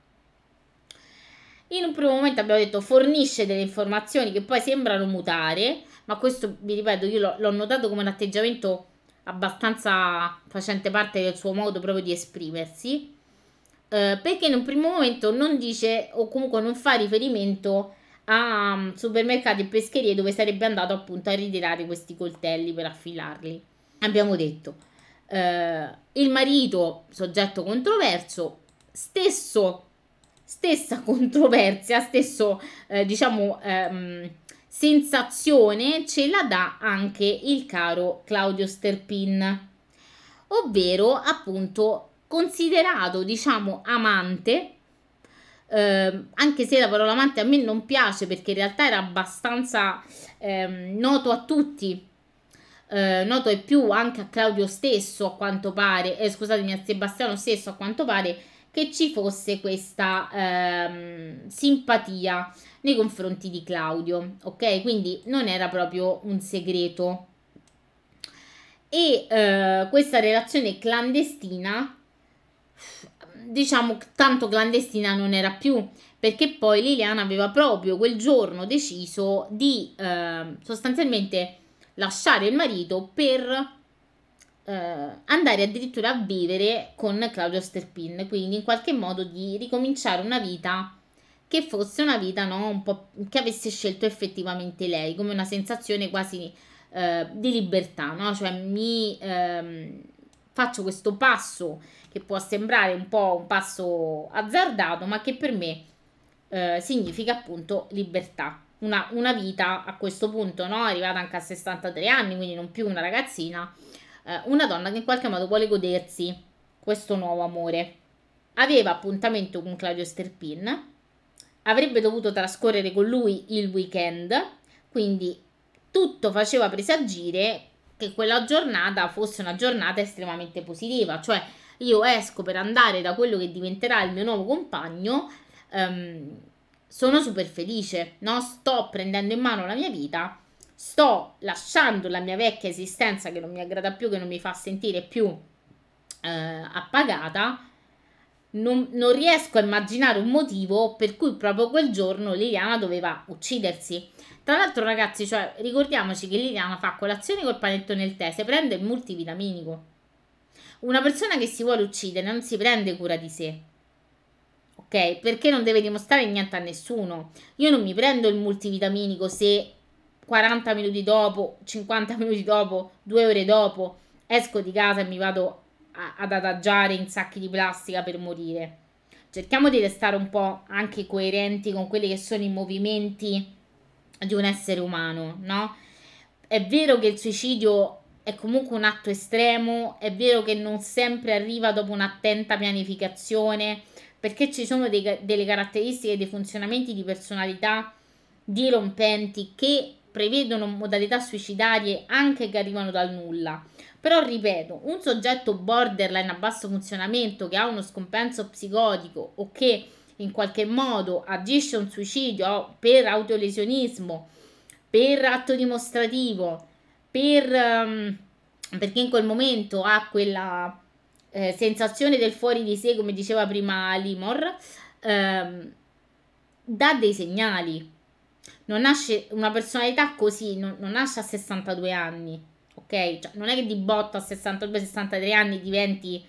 In un primo momento abbiamo detto fornisce delle informazioni che poi sembrano mutare, ma questo vi ripeto, io l'ho, l'ho notato come un atteggiamento abbastanza facente parte del suo modo proprio di esprimersi, eh, perché in un primo momento non dice o comunque non fa riferimento a mm, supermercati e pescherie dove sarebbe andato appunto a ritirare questi coltelli per affilarli. Abbiamo detto, eh, il marito, soggetto controverso, stesso, stessa controversia, stesso, eh, diciamo... Ehm, sensazione ce la dà anche il caro Claudio Sterpin, ovvero appunto considerato diciamo amante eh, anche se la parola amante a me non piace perché in realtà era abbastanza eh, noto a tutti, eh, noto e più anche a Claudio stesso a quanto pare, eh, scusatemi a Sebastiano stesso a quanto pare, che ci fosse questa ehm, simpatia nei confronti di Claudio, ok? Quindi non era proprio un segreto. E eh, questa relazione clandestina, diciamo tanto clandestina non era più, perché poi Liliana aveva proprio quel giorno deciso di eh, sostanzialmente lasciare il marito per eh, andare addirittura a vivere con Claudio Sterpin, quindi in qualche modo di ricominciare una vita che fosse una vita no, un po' che avesse scelto effettivamente lei, come una sensazione quasi eh, di libertà, no? cioè mi ehm, faccio questo passo che può sembrare un po' un passo azzardato, ma che per me eh, significa appunto libertà. Una, una, vita a questo punto, no? arrivata anche a 63 anni, quindi non più una ragazzina, eh, una donna che in qualche modo vuole godersi questo nuovo amore. Aveva appuntamento con Claudio Sterpin, avrebbe dovuto trascorrere con lui il weekend, quindi tutto faceva presagire che quella giornata fosse una giornata estremamente positiva, cioè io esco per andare da quello che diventerà il mio nuovo compagno, ehm, sono super felice, no? sto prendendo in mano la mia vita sto lasciando la mia vecchia esistenza che non mi aggrada più, che non mi fa sentire più eh, appagata, non, non, riesco a immaginare un motivo per cui proprio quel giorno Liliana doveva uccidersi. Tra l'altro, ragazzi, cioè, ricordiamoci che Liliana fa colazione col panetto nel tè, se prende il multivitaminico. Una persona che si vuole uccidere non si prende cura di sé. Ok? Perché non deve dimostrare niente a nessuno. Io non mi prendo il multivitaminico se 40 minuti dopo, 50 minuti dopo, due ore dopo, esco di casa e mi vado a, ad adagiare in sacchi di plastica per morire. Cerchiamo di restare un po' anche coerenti con quelli che sono i movimenti di un essere umano, no? È vero che il suicidio è comunque un atto estremo, è vero che non sempre arriva dopo un'attenta pianificazione, perché ci sono dei, delle caratteristiche, dei funzionamenti di personalità dirompenti che prevedono modalità suicidarie anche che arrivano dal nulla. Però ripeto, un soggetto borderline a basso funzionamento che ha uno scompenso psicotico o che in qualche modo agisce un suicidio per autolesionismo, per atto dimostrativo, per, um, perché in quel momento ha quella eh, sensazione del fuori di sé, come diceva prima Limor, ehm, dà dei segnali non nasce una personalità così, non, non nasce a 62 anni, ok? Cioè, non è che di botto a 62-63 anni diventi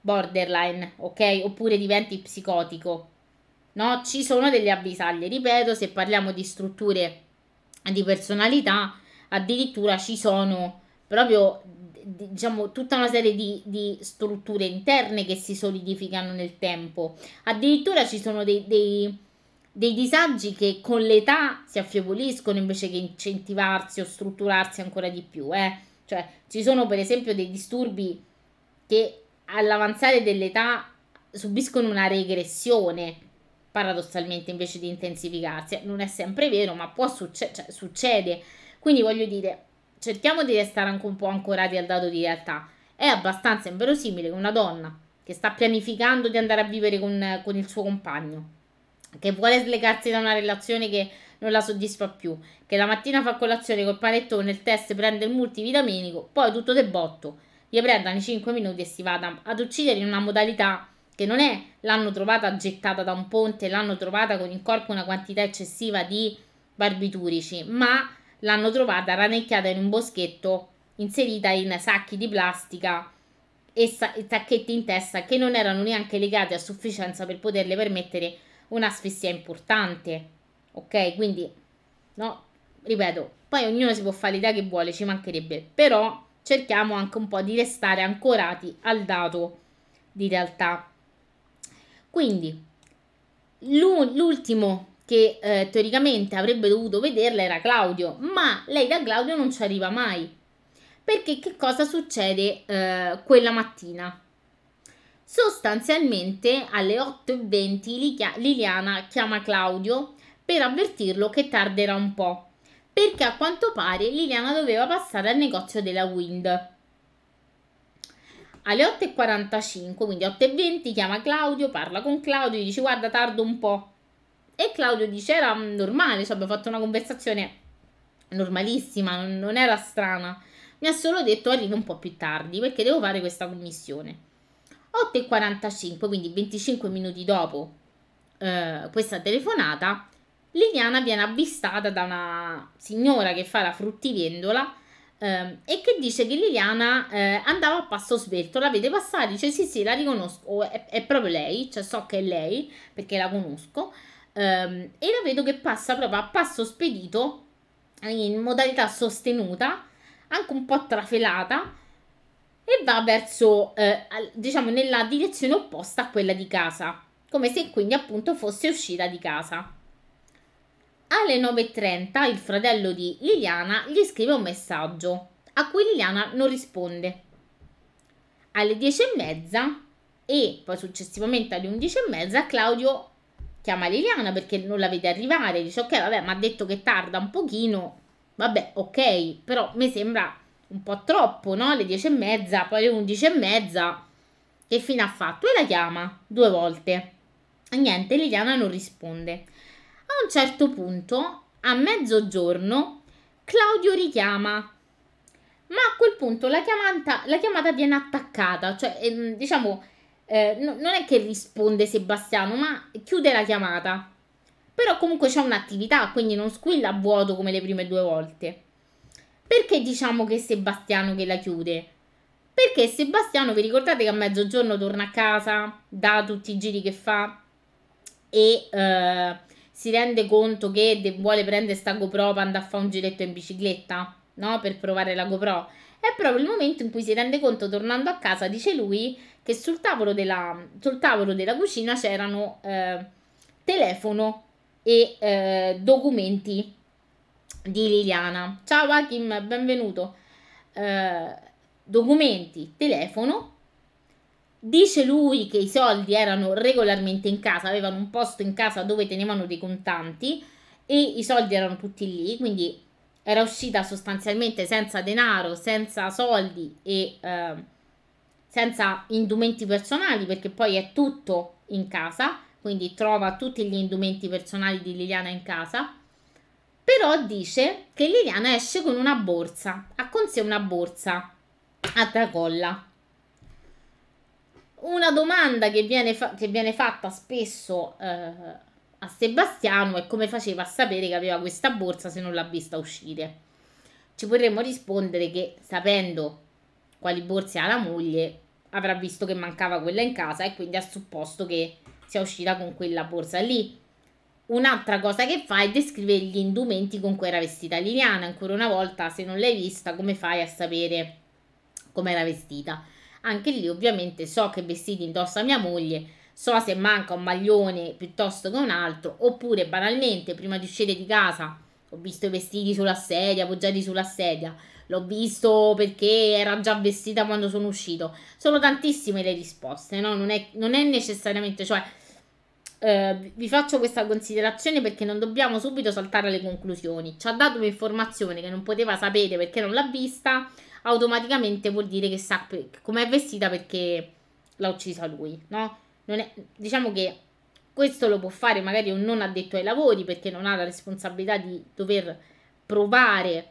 borderline, ok? Oppure diventi psicotico. No, ci sono delle avvisaglie, ripeto, se parliamo di strutture di personalità, addirittura ci sono proprio diciamo tutta una serie di, di, strutture interne che si solidificano nel tempo addirittura ci sono dei, dei, dei disagi che con l'età si affievoliscono invece che incentivarsi o strutturarsi ancora di più. Eh? Cioè, ci sono per esempio dei disturbi che all'avanzare dell'età subiscono una regressione paradossalmente invece di intensificarsi. Eh, non è sempre vero, ma può succedere, cioè, succede. Quindi voglio dire, cerchiamo di restare anche un po' ancorati al dato di realtà. È abbastanza inverosimile che una donna che sta pianificando di andare a vivere con, con il suo compagno che vuole slegarsi da una relazione che non la soddisfa più, che la mattina fa colazione col panettone, il test prende il multivitaminico, poi tutto de botto, gli prendano i 5 minuti e si vada ad uccidere in una modalità che non è l'hanno trovata gettata da un ponte, l'hanno trovata con in corpo una quantità eccessiva di barbiturici, ma l'hanno trovata ranecchiata in un boschetto, inserita in sacchi di plastica e, sa- e sacchetti in testa che non erano neanche legati a sufficienza per poterle permettere di un'asfissia importante, ok? Quindi, no, ripeto, poi ognuno si può fare l'idea che vuole, ci mancherebbe, però cerchiamo anche un po' di restare ancorati al dato di realtà. Quindi, l'ultimo che eh, teoricamente avrebbe dovuto vederla era Claudio, ma lei da Claudio non ci arriva mai. Perché che cosa succede eh, quella mattina? Sostanzialmente alle 8.20 Liliana chiama Claudio per avvertirlo che tarderà un po', perché a quanto pare Liliana doveva passare al negozio della Wind. Alle 8.45, quindi 8.20, chiama Claudio, parla con Claudio, gli dice guarda tardo un po'. E Claudio dice era normale, cioè abbiamo fatto una conversazione normalissima, non era strana. Mi ha solo detto arrivo un po' più tardi perché devo fare questa commissione. 8.45, quindi 25 minuti dopo eh, questa telefonata, Liliana viene avvistata da una signora che fa la fruttivendola eh, e che dice che Liliana eh, andava a passo svelto, la vede passare, dice sì sì la riconosco, è, è proprio lei, cioè so che è lei perché la conosco ehm, e la vedo che passa proprio a passo spedito in modalità sostenuta, anche un po' trafelata e va verso, eh, diciamo, nella direzione opposta a quella di casa, come se quindi appunto fosse uscita di casa. Alle 9.30 il fratello di Liliana gli scrive un messaggio, a cui Liliana non risponde. Alle 10.30 e poi successivamente alle 11.30 Claudio chiama Liliana perché non la vede arrivare, dice ok vabbè ma ha detto che tarda un pochino, vabbè ok, però mi sembra un po' troppo, no? Le 10 e mezza, poi le 11 e mezza. Che fine ha fatto? E la chiama due volte. E niente, Liliana non risponde. A un certo punto, a mezzogiorno, Claudio richiama. Ma a quel punto la chiamata, la chiamata viene attaccata, cioè ehm, diciamo eh, non è che risponde Sebastiano, ma chiude la chiamata. Però comunque c'è un'attività, quindi non squilla a vuoto come le prime due volte. Perché diciamo che è Sebastiano che la chiude? Perché Sebastiano, vi ricordate che a mezzogiorno torna a casa da tutti i giri che fa e eh, si rende conto che de- vuole prendere sta GoPro per andare a fare un giretto in bicicletta, no? Per provare la GoPro. È proprio il momento in cui si rende conto, tornando a casa, dice lui, che sul tavolo della, sul tavolo della cucina c'erano eh, telefono e eh, documenti di Liliana. Ciao Hakim, benvenuto. Eh, documenti, telefono. Dice lui che i soldi erano regolarmente in casa, avevano un posto in casa dove tenevano dei contanti e i soldi erano tutti lì, quindi era uscita sostanzialmente senza denaro, senza soldi e eh, senza indumenti personali perché poi è tutto in casa, quindi trova tutti gli indumenti personali di Liliana in casa però dice che Liliana esce con una borsa, ha con sé una borsa a tracolla. Una domanda che viene, fa- che viene fatta spesso eh, a Sebastiano è come faceva a sapere che aveva questa borsa se non l'ha vista uscire. Ci potremmo rispondere che sapendo quali borse ha la moglie, avrà visto che mancava quella in casa e quindi ha supposto che sia uscita con quella borsa lì. Un'altra cosa che fa è descrivere gli indumenti con cui era vestita Liliana. Ancora una volta, se non l'hai vista, come fai a sapere come era vestita? Anche lì, ovviamente, so che vestiti indossa mia moglie, so se manca un maglione piuttosto che un altro, oppure banalmente, prima di uscire di casa, ho visto i vestiti sulla sedia, appoggiati sulla sedia, l'ho visto perché era già vestita quando sono uscito. Sono tantissime le risposte, no? Non è, non è necessariamente, cioè eh, vi faccio questa considerazione perché non dobbiamo subito saltare alle conclusioni. Ci ha dato un'informazione che non poteva sapere perché non l'ha vista, automaticamente vuol dire che sa come è vestita perché l'ha uccisa lui, no? È, diciamo che questo lo può fare magari un non addetto ai lavori perché non ha la responsabilità di dover provare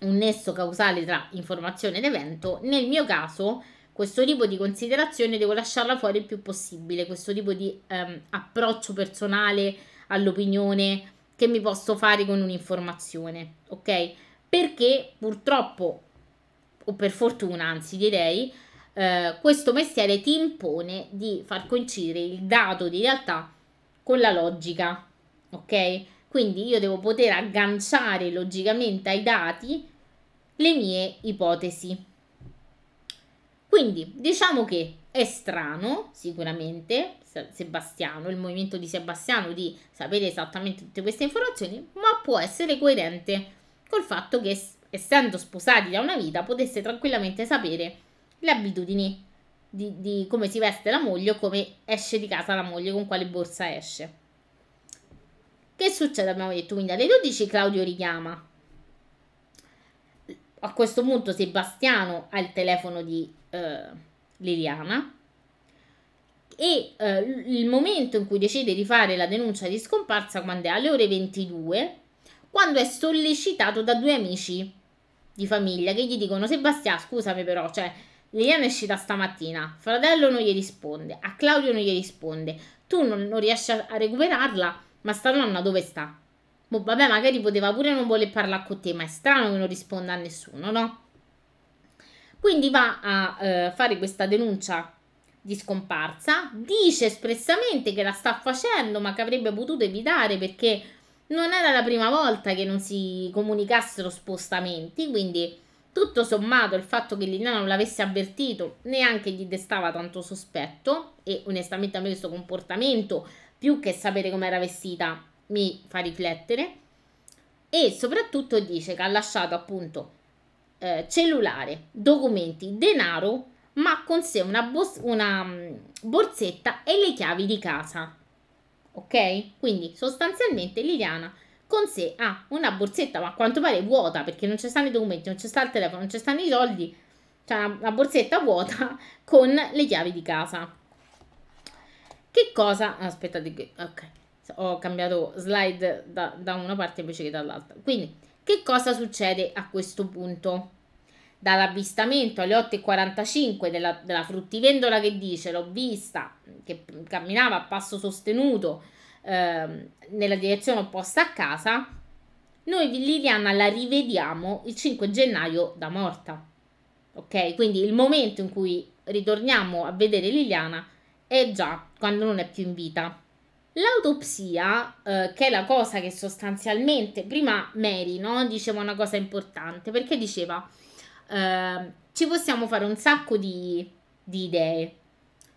un nesso causale tra informazione ed evento. Nel mio caso questo tipo di considerazione devo lasciarla fuori il più possibile, questo tipo di ehm, approccio personale all'opinione che mi posso fare con un'informazione, ok? Perché purtroppo, o per fortuna anzi direi, eh, questo mestiere ti impone di far coincidere il dato di realtà con la logica, ok? Quindi io devo poter agganciare logicamente ai dati le mie ipotesi. Quindi diciamo che è strano sicuramente Sebastiano, il movimento di Sebastiano di sapere esattamente tutte queste informazioni, ma può essere coerente col fatto che essendo sposati da una vita potesse tranquillamente sapere le abitudini di, di come si veste la moglie o come esce di casa la moglie, con quale borsa esce. Che succede? Abbiamo detto quindi alle 12 Claudio richiama. A questo punto Sebastiano ha il telefono di eh, Liliana e eh, il momento in cui decide di fare la denuncia di scomparsa quando è alle ore 22 quando è sollecitato da due amici di famiglia che gli dicono Sebastià scusami però cioè Liliana è uscita stamattina fratello non gli risponde a Claudio non gli risponde tu non, non riesci a recuperarla ma sta nonna dove sta? Boh, vabbè, magari poteva pure non voler parlare con te, ma è strano che non risponda a nessuno, no? Quindi va a eh, fare questa denuncia di scomparsa, dice espressamente che la sta facendo ma che avrebbe potuto evitare perché non era la prima volta che non si comunicassero spostamenti, quindi tutto sommato il fatto che Liliana non l'avesse avvertito neanche gli destava tanto sospetto e onestamente a me questo comportamento, più che sapere come era vestita, mi fa riflettere e soprattutto dice che ha lasciato appunto eh, cellulare, documenti, denaro, ma con sé una, bos- una mm, borsetta e le chiavi di casa. Ok? Quindi sostanzialmente Liliana con sé ha una borsetta, ma a quanto pare vuota perché non ci stanno i documenti, non ci sta il telefono, non ci stanno i soldi, c'è una, una borsetta vuota con le chiavi di casa. Che cosa? Aspettate, ok, ho cambiato slide da, da una parte invece che dall'altra. Quindi che cosa succede a questo punto? Dall'avvistamento alle 8.45 della, della fruttivendola che dice l'ho vista, che camminava a passo sostenuto eh, nella direzione opposta a casa, noi Liliana la rivediamo il 5 gennaio da morta. Ok, quindi il momento in cui ritorniamo a vedere Liliana è già quando non è più in vita. L'autopsia, eh, che è la cosa che sostanzialmente, prima Mary no, diceva una cosa importante, perché diceva eh, ci possiamo fare un sacco di, di idee,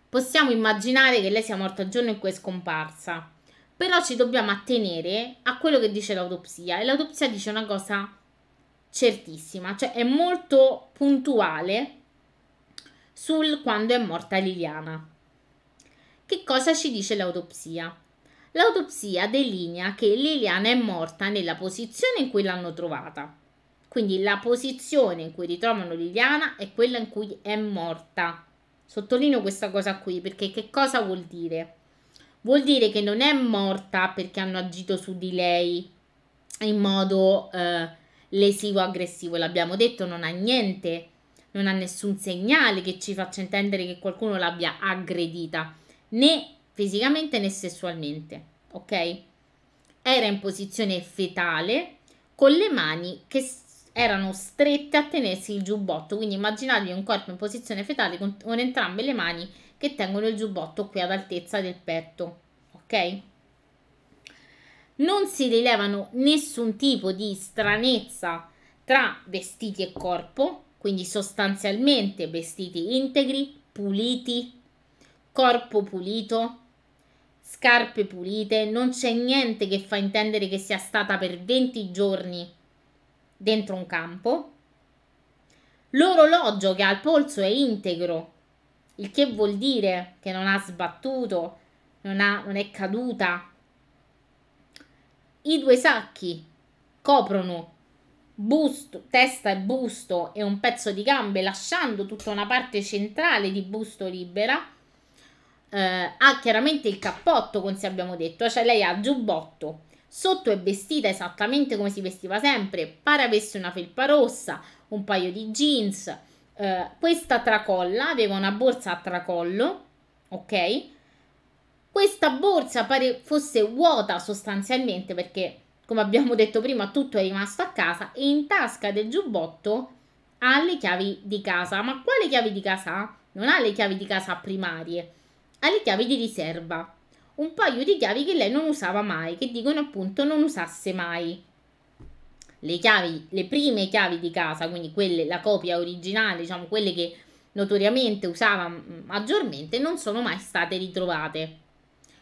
possiamo immaginare che lei sia morta il giorno in cui è scomparsa, però ci dobbiamo attenere a quello che dice l'autopsia e l'autopsia dice una cosa certissima, cioè è molto puntuale sul quando è morta Liliana. Che cosa ci dice l'autopsia? l'autopsia delinea che Liliana è morta nella posizione in cui l'hanno trovata. Quindi la posizione in cui ritrovano Liliana è quella in cui è morta. Sottolineo questa cosa qui perché che cosa vuol dire? Vuol dire che non è morta perché hanno agito su di lei in modo eh, lesivo aggressivo, l'abbiamo detto, non ha niente, non ha nessun segnale che ci faccia intendere che qualcuno l'abbia aggredita, né fisicamente né sessualmente, ok? Era in posizione fetale con le mani che erano strette a tenersi il giubbotto, quindi immaginatevi un corpo in posizione fetale con, con entrambe le mani che tengono il giubbotto qui ad altezza del petto, ok? Non si rilevano nessun tipo di stranezza tra vestiti e corpo, quindi sostanzialmente vestiti integri, puliti, corpo pulito, scarpe pulite, non c'è niente che fa intendere che sia stata per 20 giorni dentro un campo. L'orologio che ha al polso è integro, il che vuol dire che non ha sbattuto, non, ha, non è caduta. I due sacchi coprono busto, testa e busto e un pezzo di gambe, lasciando tutta una parte centrale di busto libera eh, ha chiaramente il cappotto, come si abbiamo detto, cioè lei ha giubbotto. Sotto è vestita esattamente come si vestiva sempre, pare avesse una felpa rossa, un paio di jeans. Eh, questa tracolla aveva una borsa a tracollo, ok? Questa borsa pare fosse vuota sostanzialmente perché, come abbiamo detto prima, tutto è rimasto a casa e in tasca del giubbotto ha le chiavi di casa. Ma quale chiavi di casa ha? Non ha le chiavi di casa primarie alle chiavi di riserva, un paio di chiavi che lei non usava mai, che dicono appunto non usasse mai. Le chiavi, le prime chiavi di casa, quindi quelle, la copia originale, diciamo quelle che notoriamente usava mm, maggiormente, non sono mai state ritrovate.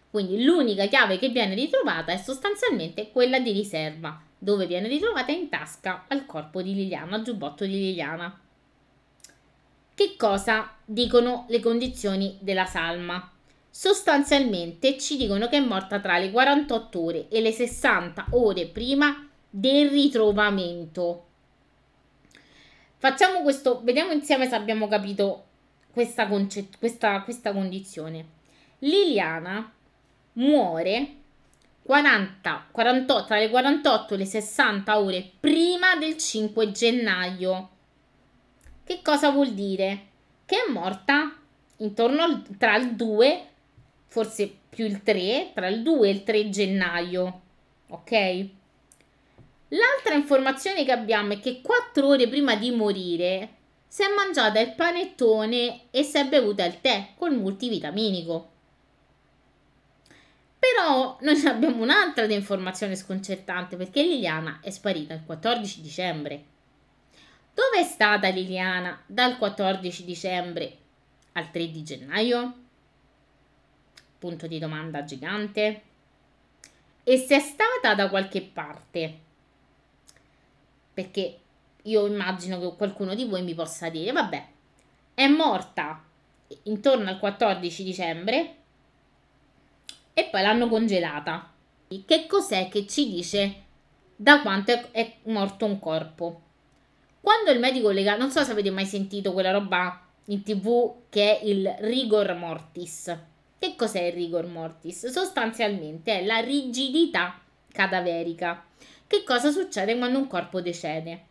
Quindi l'unica chiave che viene ritrovata è sostanzialmente quella di riserva, dove viene ritrovata in tasca al corpo di Liliana, al giubbotto di Liliana. Che cosa dicono le condizioni della salma? sostanzialmente ci dicono che è morta tra le 48 ore e le 60 ore prima del ritrovamento. Facciamo questo, vediamo insieme se abbiamo capito questa, concet- questa, questa condizione. Liliana muore 40, 48, tra le 48 e le 60 ore prima del 5 gennaio. Che cosa vuol dire? Che è morta intorno al, tra il 2 forse più il 3, tra il 2 e il 3 gennaio, ok? L'altra informazione che abbiamo è che 4 ore prima di morire si è mangiata il panettone e si è bevuta il tè col multivitaminico. Però noi abbiamo un'altra informazione sconcertante perché Liliana è sparita il 14 dicembre. Dove è stata Liliana dal 14 dicembre al 3 di gennaio? Punto di domanda gigante. E se è stata da qualche parte? Perché io immagino che qualcuno di voi mi possa dire, vabbè, è morta intorno al 14 dicembre e poi l'hanno congelata. Che cos'è che ci dice da quanto è, è morto un corpo? Quando il medico lega, non so se avete mai sentito quella roba in tv che è il rigor mortis che cos'è il rigor mortis? Sostanzialmente è la rigidità cadaverica. Che cosa succede quando un corpo decede?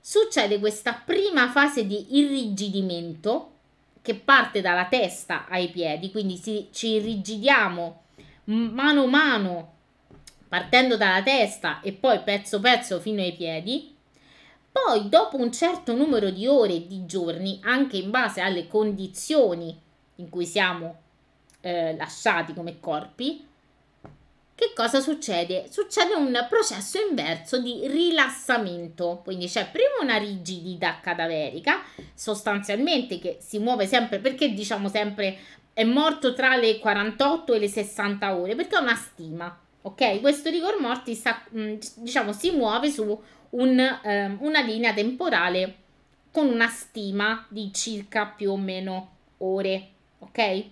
Succede questa prima fase di irrigidimento che parte dalla testa ai piedi, quindi si, ci irrigidiamo mano a mano partendo dalla testa e poi pezzo pezzo fino ai piedi. Poi, dopo un certo numero di ore e di giorni, anche in base alle condizioni in cui siamo eh, lasciati come corpi, che cosa succede? Succede un processo inverso di rilassamento, quindi c'è prima una rigidità cadaverica, sostanzialmente che si muove sempre, perché diciamo sempre è morto tra le 48 e le 60 ore, perché è una stima, ok? Questo rigor mortis mm, diciamo si muove su un, eh, una linea temporale con una stima di circa più o meno ore, ok?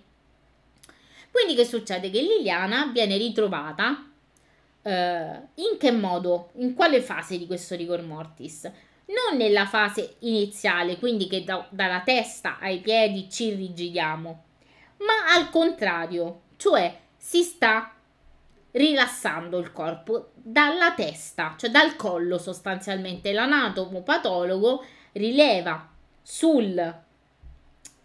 Quindi che succede? Che Liliana viene ritrovata eh, in che modo? In quale fase di questo rigor mortis? Non nella fase iniziale, quindi che da, dalla testa ai piedi ci rigidiamo, ma al contrario, cioè si sta rilassando il corpo dalla testa, cioè dal collo sostanzialmente. L'anatomopatologo rileva sul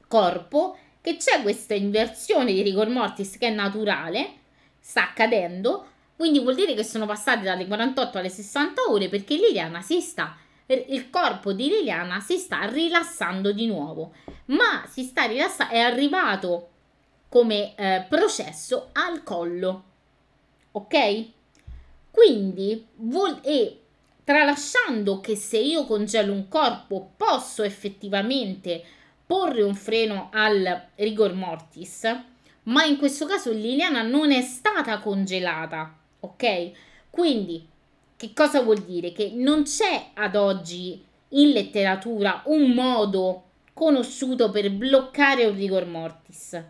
corpo che c'è questa inversione di rigor mortis che è naturale, sta accadendo, quindi vuol dire che sono passate dalle 48 alle 60 ore perché Liliana si sta il corpo di Liliana si sta rilassando di nuovo, ma si sta rilassando, è arrivato come eh, processo al collo, ok? Quindi, vol- e tralasciando che se io congelo un corpo posso effettivamente porre un freno al rigor mortis, ma in questo caso Liliana non è stata congelata, ok? Quindi che cosa vuol dire? Che non c'è ad oggi in letteratura un modo conosciuto per bloccare un rigor mortis.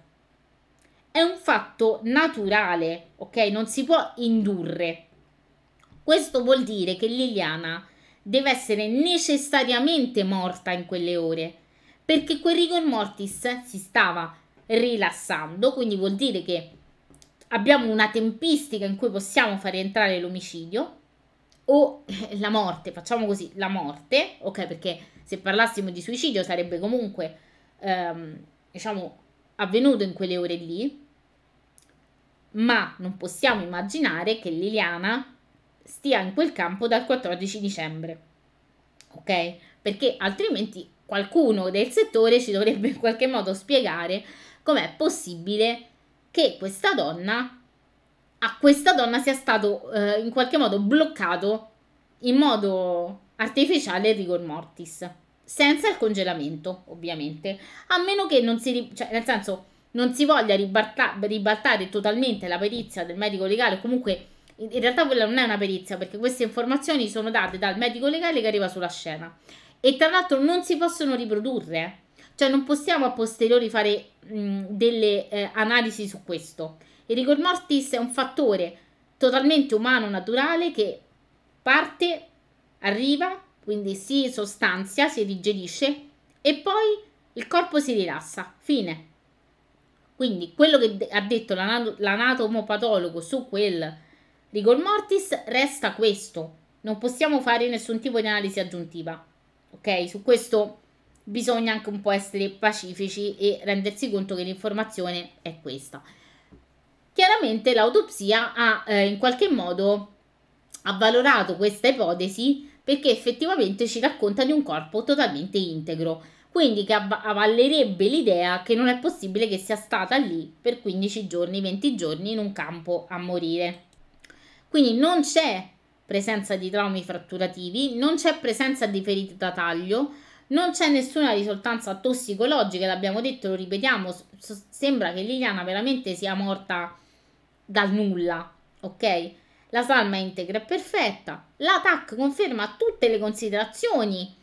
È un fatto naturale, ok? Non si può indurre. Questo vuol dire che Liliana deve essere necessariamente morta in quelle ore perché quel rigor mortis si stava rilassando, quindi vuol dire che abbiamo una tempistica in cui possiamo far rientrare l'omicidio o la morte, facciamo così, la morte, ok? Perché se parlassimo di suicidio sarebbe comunque, ehm, diciamo, avvenuto in quelle ore lì, ma non possiamo immaginare che Liliana stia in quel campo dal 14 dicembre, ok? Perché altrimenti qualcuno del settore ci dovrebbe in qualche modo spiegare com'è possibile che questa donna, a questa donna sia stato eh, in qualche modo bloccato in modo artificiale il rigor mortis, senza il congelamento ovviamente, a meno che non si, cioè nel senso non si voglia ribalta, ribaltare totalmente la perizia del medico legale, comunque in realtà quella non è una perizia perché queste informazioni sono date dal medico legale che arriva sulla scena e tra l'altro non si possono riprodurre, cioè non possiamo a posteriori fare mh, delle eh, analisi su questo. Il rigor mortis è un fattore totalmente umano, naturale, che parte, arriva, quindi si sostanzia, si digerisce e poi il corpo si rilassa. Fine. Quindi quello che ha detto l'anatomopatologo su quel rigor mortis resta questo. Non possiamo fare nessun tipo di analisi aggiuntiva ok? Su questo bisogna anche un po' essere pacifici e rendersi conto che l'informazione è questa. Chiaramente l'autopsia ha eh, in qualche modo avvalorato questa ipotesi perché effettivamente ci racconta di un corpo totalmente integro, quindi che av- avallerebbe l'idea che non è possibile che sia stata lì per 15 giorni, 20 giorni in un campo a morire. Quindi non c'è presenza di traumi fratturativi, non c'è presenza di ferite da taglio, non c'è nessuna risultanza tossicologica, l'abbiamo detto, lo ripetiamo, so- sembra che Liliana veramente sia morta dal nulla, ok? La salma integra è perfetta. La TAC conferma tutte le considerazioni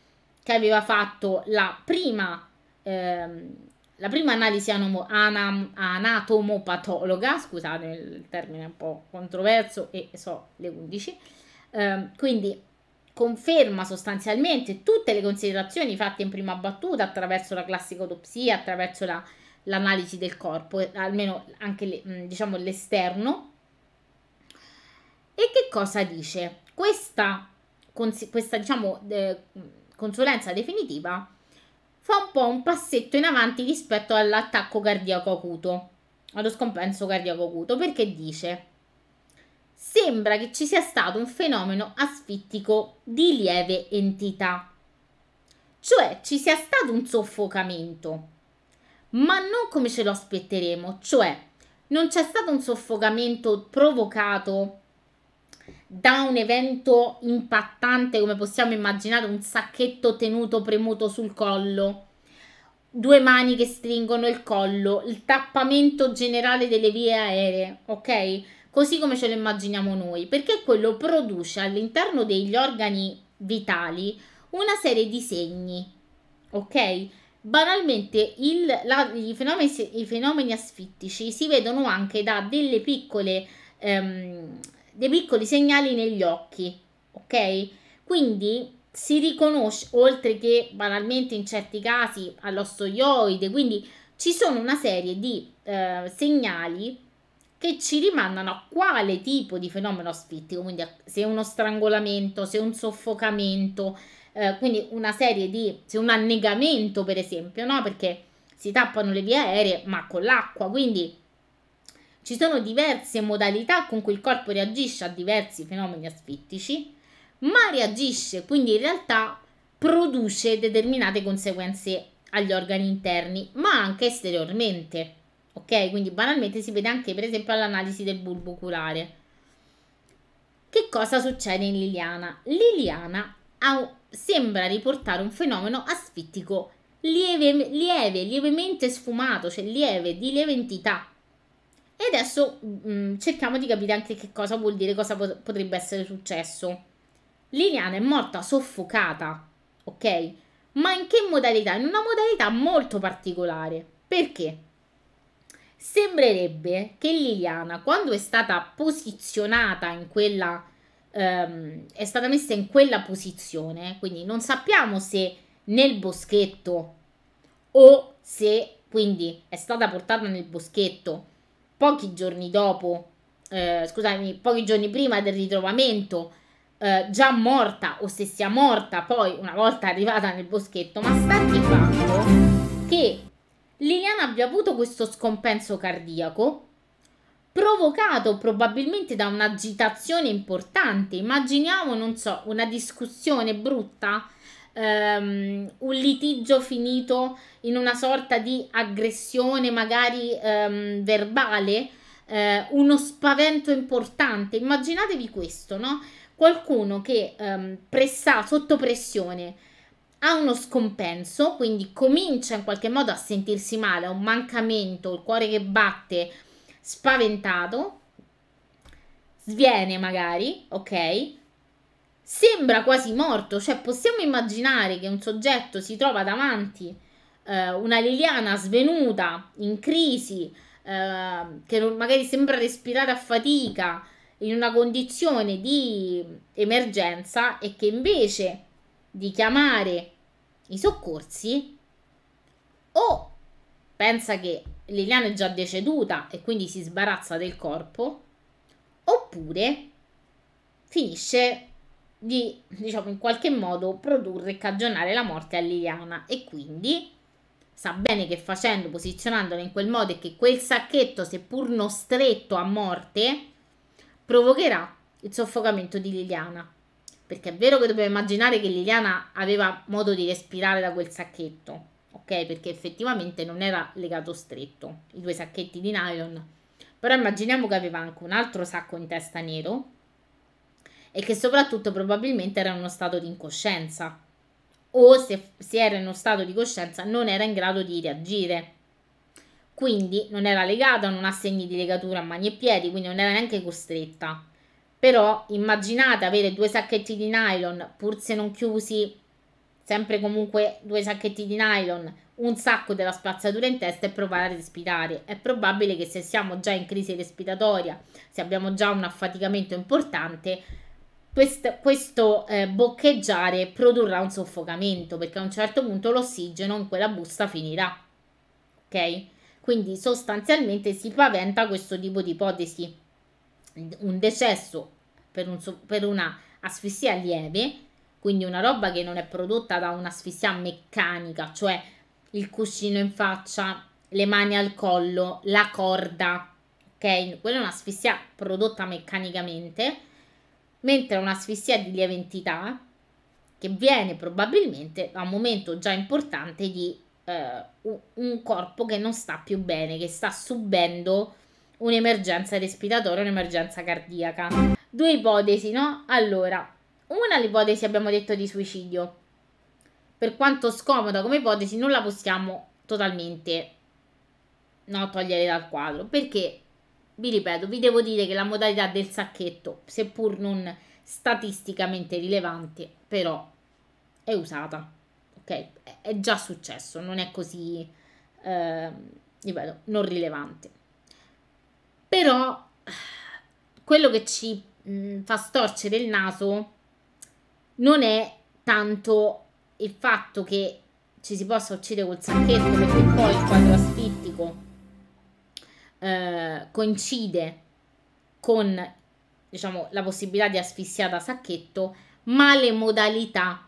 che aveva fatto la prima, ehm, la prima analisi anomo- anam- anatomopatologa, scusate il termine un po' controverso e so le 11 Ehm, quindi conferma sostanzialmente tutte le considerazioni fatte in prima battuta attraverso la classica autopsia, attraverso la, l'analisi del corpo, eh, almeno anche le, diciamo l'esterno. E che cosa dice? Questa, questa diciamo, eh, consulenza definitiva fa un po' un passetto in avanti rispetto all'attacco cardiaco acuto, allo scompenso cardiaco acuto, perché dice sembra che ci sia stato un fenomeno asfittico di lieve entità, cioè ci sia stato un soffocamento, ma non come ce lo aspetteremo, cioè non c'è stato un soffocamento provocato da un evento impattante come possiamo immaginare un sacchetto tenuto premuto sul collo due mani che stringono il collo il tappamento generale delle vie aeree ok così come ce lo immaginiamo noi, perché quello produce all'interno degli organi vitali una serie di segni, ok? Banalmente il, la, i, fenomeni, i, fenomeni, asfittici si vedono anche da delle piccole, ehm, dei piccoli segnali negli occhi, ok? Quindi si riconosce, oltre che banalmente in certi casi all'osso ioide, quindi ci sono una serie di eh, segnali che ci rimandano a quale tipo di fenomeno asfittico, quindi se uno strangolamento, se un soffocamento, eh, quindi una serie di, se un annegamento per esempio, no? Perché si tappano le vie aeree ma con l'acqua, quindi ci sono diverse modalità con cui il corpo reagisce a diversi fenomeni asfittici, ma reagisce, quindi in realtà produce determinate conseguenze agli organi interni, ma anche esteriormente ok? Quindi banalmente si vede anche per esempio all'analisi del bulbo oculare. Che cosa succede in Liliana? Liliana ha, sembra riportare un fenomeno asfittico lieve, lieve, lievemente sfumato, cioè lieve, di lieve entità. E adesso mh, mm, cerchiamo di capire anche che cosa vuol dire, cosa potrebbe essere successo. Liliana è morta soffocata, ok? Ma in che modalità? In una modalità molto particolare. Perché? Sembrerebbe che Liliana, quando è stata posizionata in quella, ehm, è stata messa in quella posizione, quindi non sappiamo se nel boschetto o se quindi è stata portata nel boschetto pochi giorni dopo, eh, scusami, pochi giorni prima del ritrovamento, eh, già morta o se sia morta poi una volta arrivata nel boschetto, ma sta di fatto che Liliana abbia avuto questo scompenso cardiaco provocato probabilmente da un'agitazione importante. Immaginiamo, non so, una discussione brutta, um, un litigio finito in una sorta di aggressione magari um, verbale, uh, uno spavento importante. Immaginatevi questo, no? Qualcuno che um, pressa, sotto pressione ha uno scompenso, quindi comincia in qualche modo a sentirsi male, ha un mancamento, il cuore che batte spaventato, sviene magari, ok? Sembra quasi morto, cioè possiamo immaginare che un soggetto si trova davanti eh, una Liliana svenuta, in crisi, eh, che magari sembra respirare a fatica, in una condizione di emergenza e che invece di chiamare i soccorsi o pensa che Liliana è già deceduta e quindi si sbarazza del corpo oppure finisce di, diciamo, in qualche modo produrre e cagionare la morte a Liliana e quindi sa bene che facendo, posizionandola in quel modo e che quel sacchetto, seppur non stretto a morte, provocherà il soffocamento di Liliana perché è vero che dobbiamo immaginare che Liliana aveva modo di respirare da quel sacchetto, ok? Perché effettivamente non era legato stretto, i due sacchetti di nylon. Però immaginiamo che aveva anche un altro sacco in testa nero e che soprattutto probabilmente era in uno stato di incoscienza o se, se era in uno stato di coscienza non era in grado di reagire. Quindi non era legata, non ha segni di legatura a mani e piedi, quindi non era neanche costretta però immaginate avere due sacchetti di nylon, pur se non chiusi, sempre comunque due sacchetti di nylon, un sacco della spazzatura in testa e provare a respirare. È probabile che se siamo già in crisi respiratoria, se abbiamo già un affaticamento importante, quest, questo eh, boccheggiare produrrà un soffocamento perché a un certo punto l'ossigeno in quella busta finirà. Ok? Quindi sostanzialmente si paventa questo tipo di ipotesi un decesso per, un, per una asfissia lieve, quindi una roba che non è prodotta da un'asfissia meccanica, cioè il cuscino in faccia, le mani al collo, la corda, ok? Quella è un'asfissia prodotta meccanicamente, mentre un'asfissia di lieve entità che viene probabilmente da un momento già importante di eh, un corpo che non sta più bene, che sta subendo un'emergenza respiratoria, un'emergenza cardiaca. Due ipotesi, no? Allora, una l'ipotesi abbiamo detto di suicidio. Per quanto scomoda come ipotesi, non la possiamo totalmente no, togliere dal quadro, perché vi ripeto, vi devo dire che la modalità del sacchetto, seppur non statisticamente rilevante, però è usata. Ok? È già successo, non è così eh, ripeto, non rilevante però quello che ci mh, mm, fa storcere il naso non è tanto il fatto che ci si possa uccidere col sacchetto perché poi il quadro asfittico eh, coincide con diciamo, la possibilità di asfissiata da sacchetto ma le modalità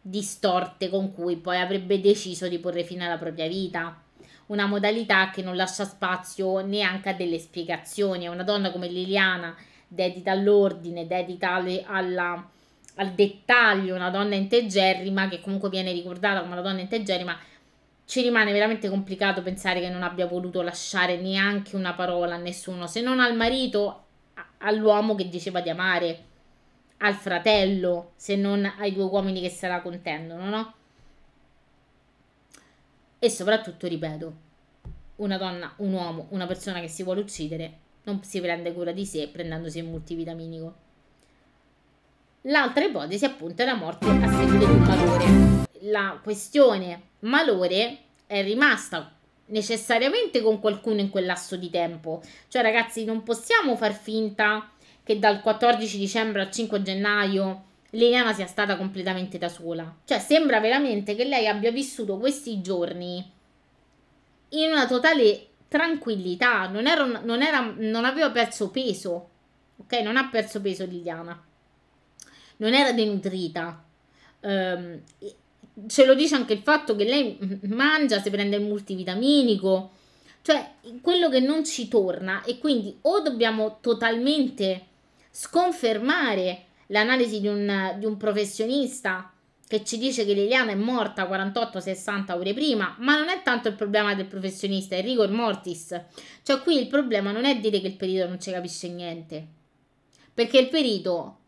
distorte con cui poi avrebbe deciso di porre fine alla propria vita una modalità che non lascia spazio neanche a delle spiegazioni. Una donna come Liliana, dedita all'ordine, dedita alle, alla, al dettaglio, una donna integerrima, che comunque viene ricordata come una donna integerrima, ci rimane veramente complicato pensare che non abbia voluto lasciare neanche una parola a nessuno, se non al marito, all'uomo che diceva di amare al fratello se non ai due uomini che se la contendono, no? e soprattutto, ripeto, una donna, un uomo, una persona che si vuole uccidere non si prende cura di sé prendendosi il multivitaminico. L'altra ipotesi appunto è la morte a seguito di un malore. La questione malore è rimasta necessariamente con qualcuno in quel lasso di tempo. Cioè ragazzi non possiamo far finta che dal 14 dicembre al 5 gennaio Liliana sia stata completamente da sola. Cioè, sembra veramente che lei abbia vissuto questi giorni in una totale tranquillità, non, era, non, era, non aveva perso peso, ok? Non ha perso peso Liliana, non era denutrita. Um, ce lo dice anche il fatto che lei mangia, si prende il multivitaminico, cioè quello che non ci torna e quindi o dobbiamo totalmente sconfermare l'analisi di un, di un professionista che ci dice che Liliana è morta 48-60 ore prima, ma non è tanto il problema del professionista, è il rigor mortis. Cioè qui il problema non è dire che il perito non ci capisce niente, perché il perito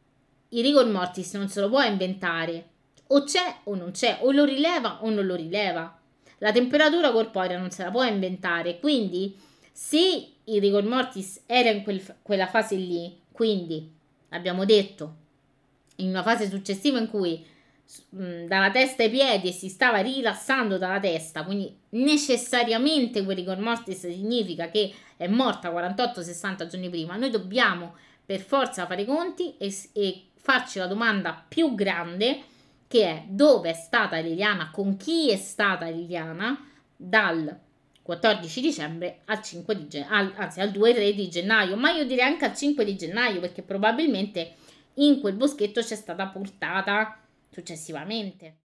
il rigor mortis non se lo può inventare, o c'è o non c'è, o lo rileva o non lo rileva. La temperatura corporea non se la può inventare, quindi se il rigor mortis era in quel, quella fase lì, quindi abbiamo detto in una fase successiva in cui dalla testa ai piedi e si stava rilassando dalla testa, quindi necessariamente quel rigor mortis significa che è morta 48-60 giorni prima, noi dobbiamo per forza fare i conti e, e farci la domanda più grande che è dove è stata Liliana, con chi è stata Liliana dal 14 dicembre al 5 di gennaio, anzi al 2-3 di gennaio, ma io direi anche al 5 di gennaio perché probabilmente in quel boschetto ci è stata portata successivamente.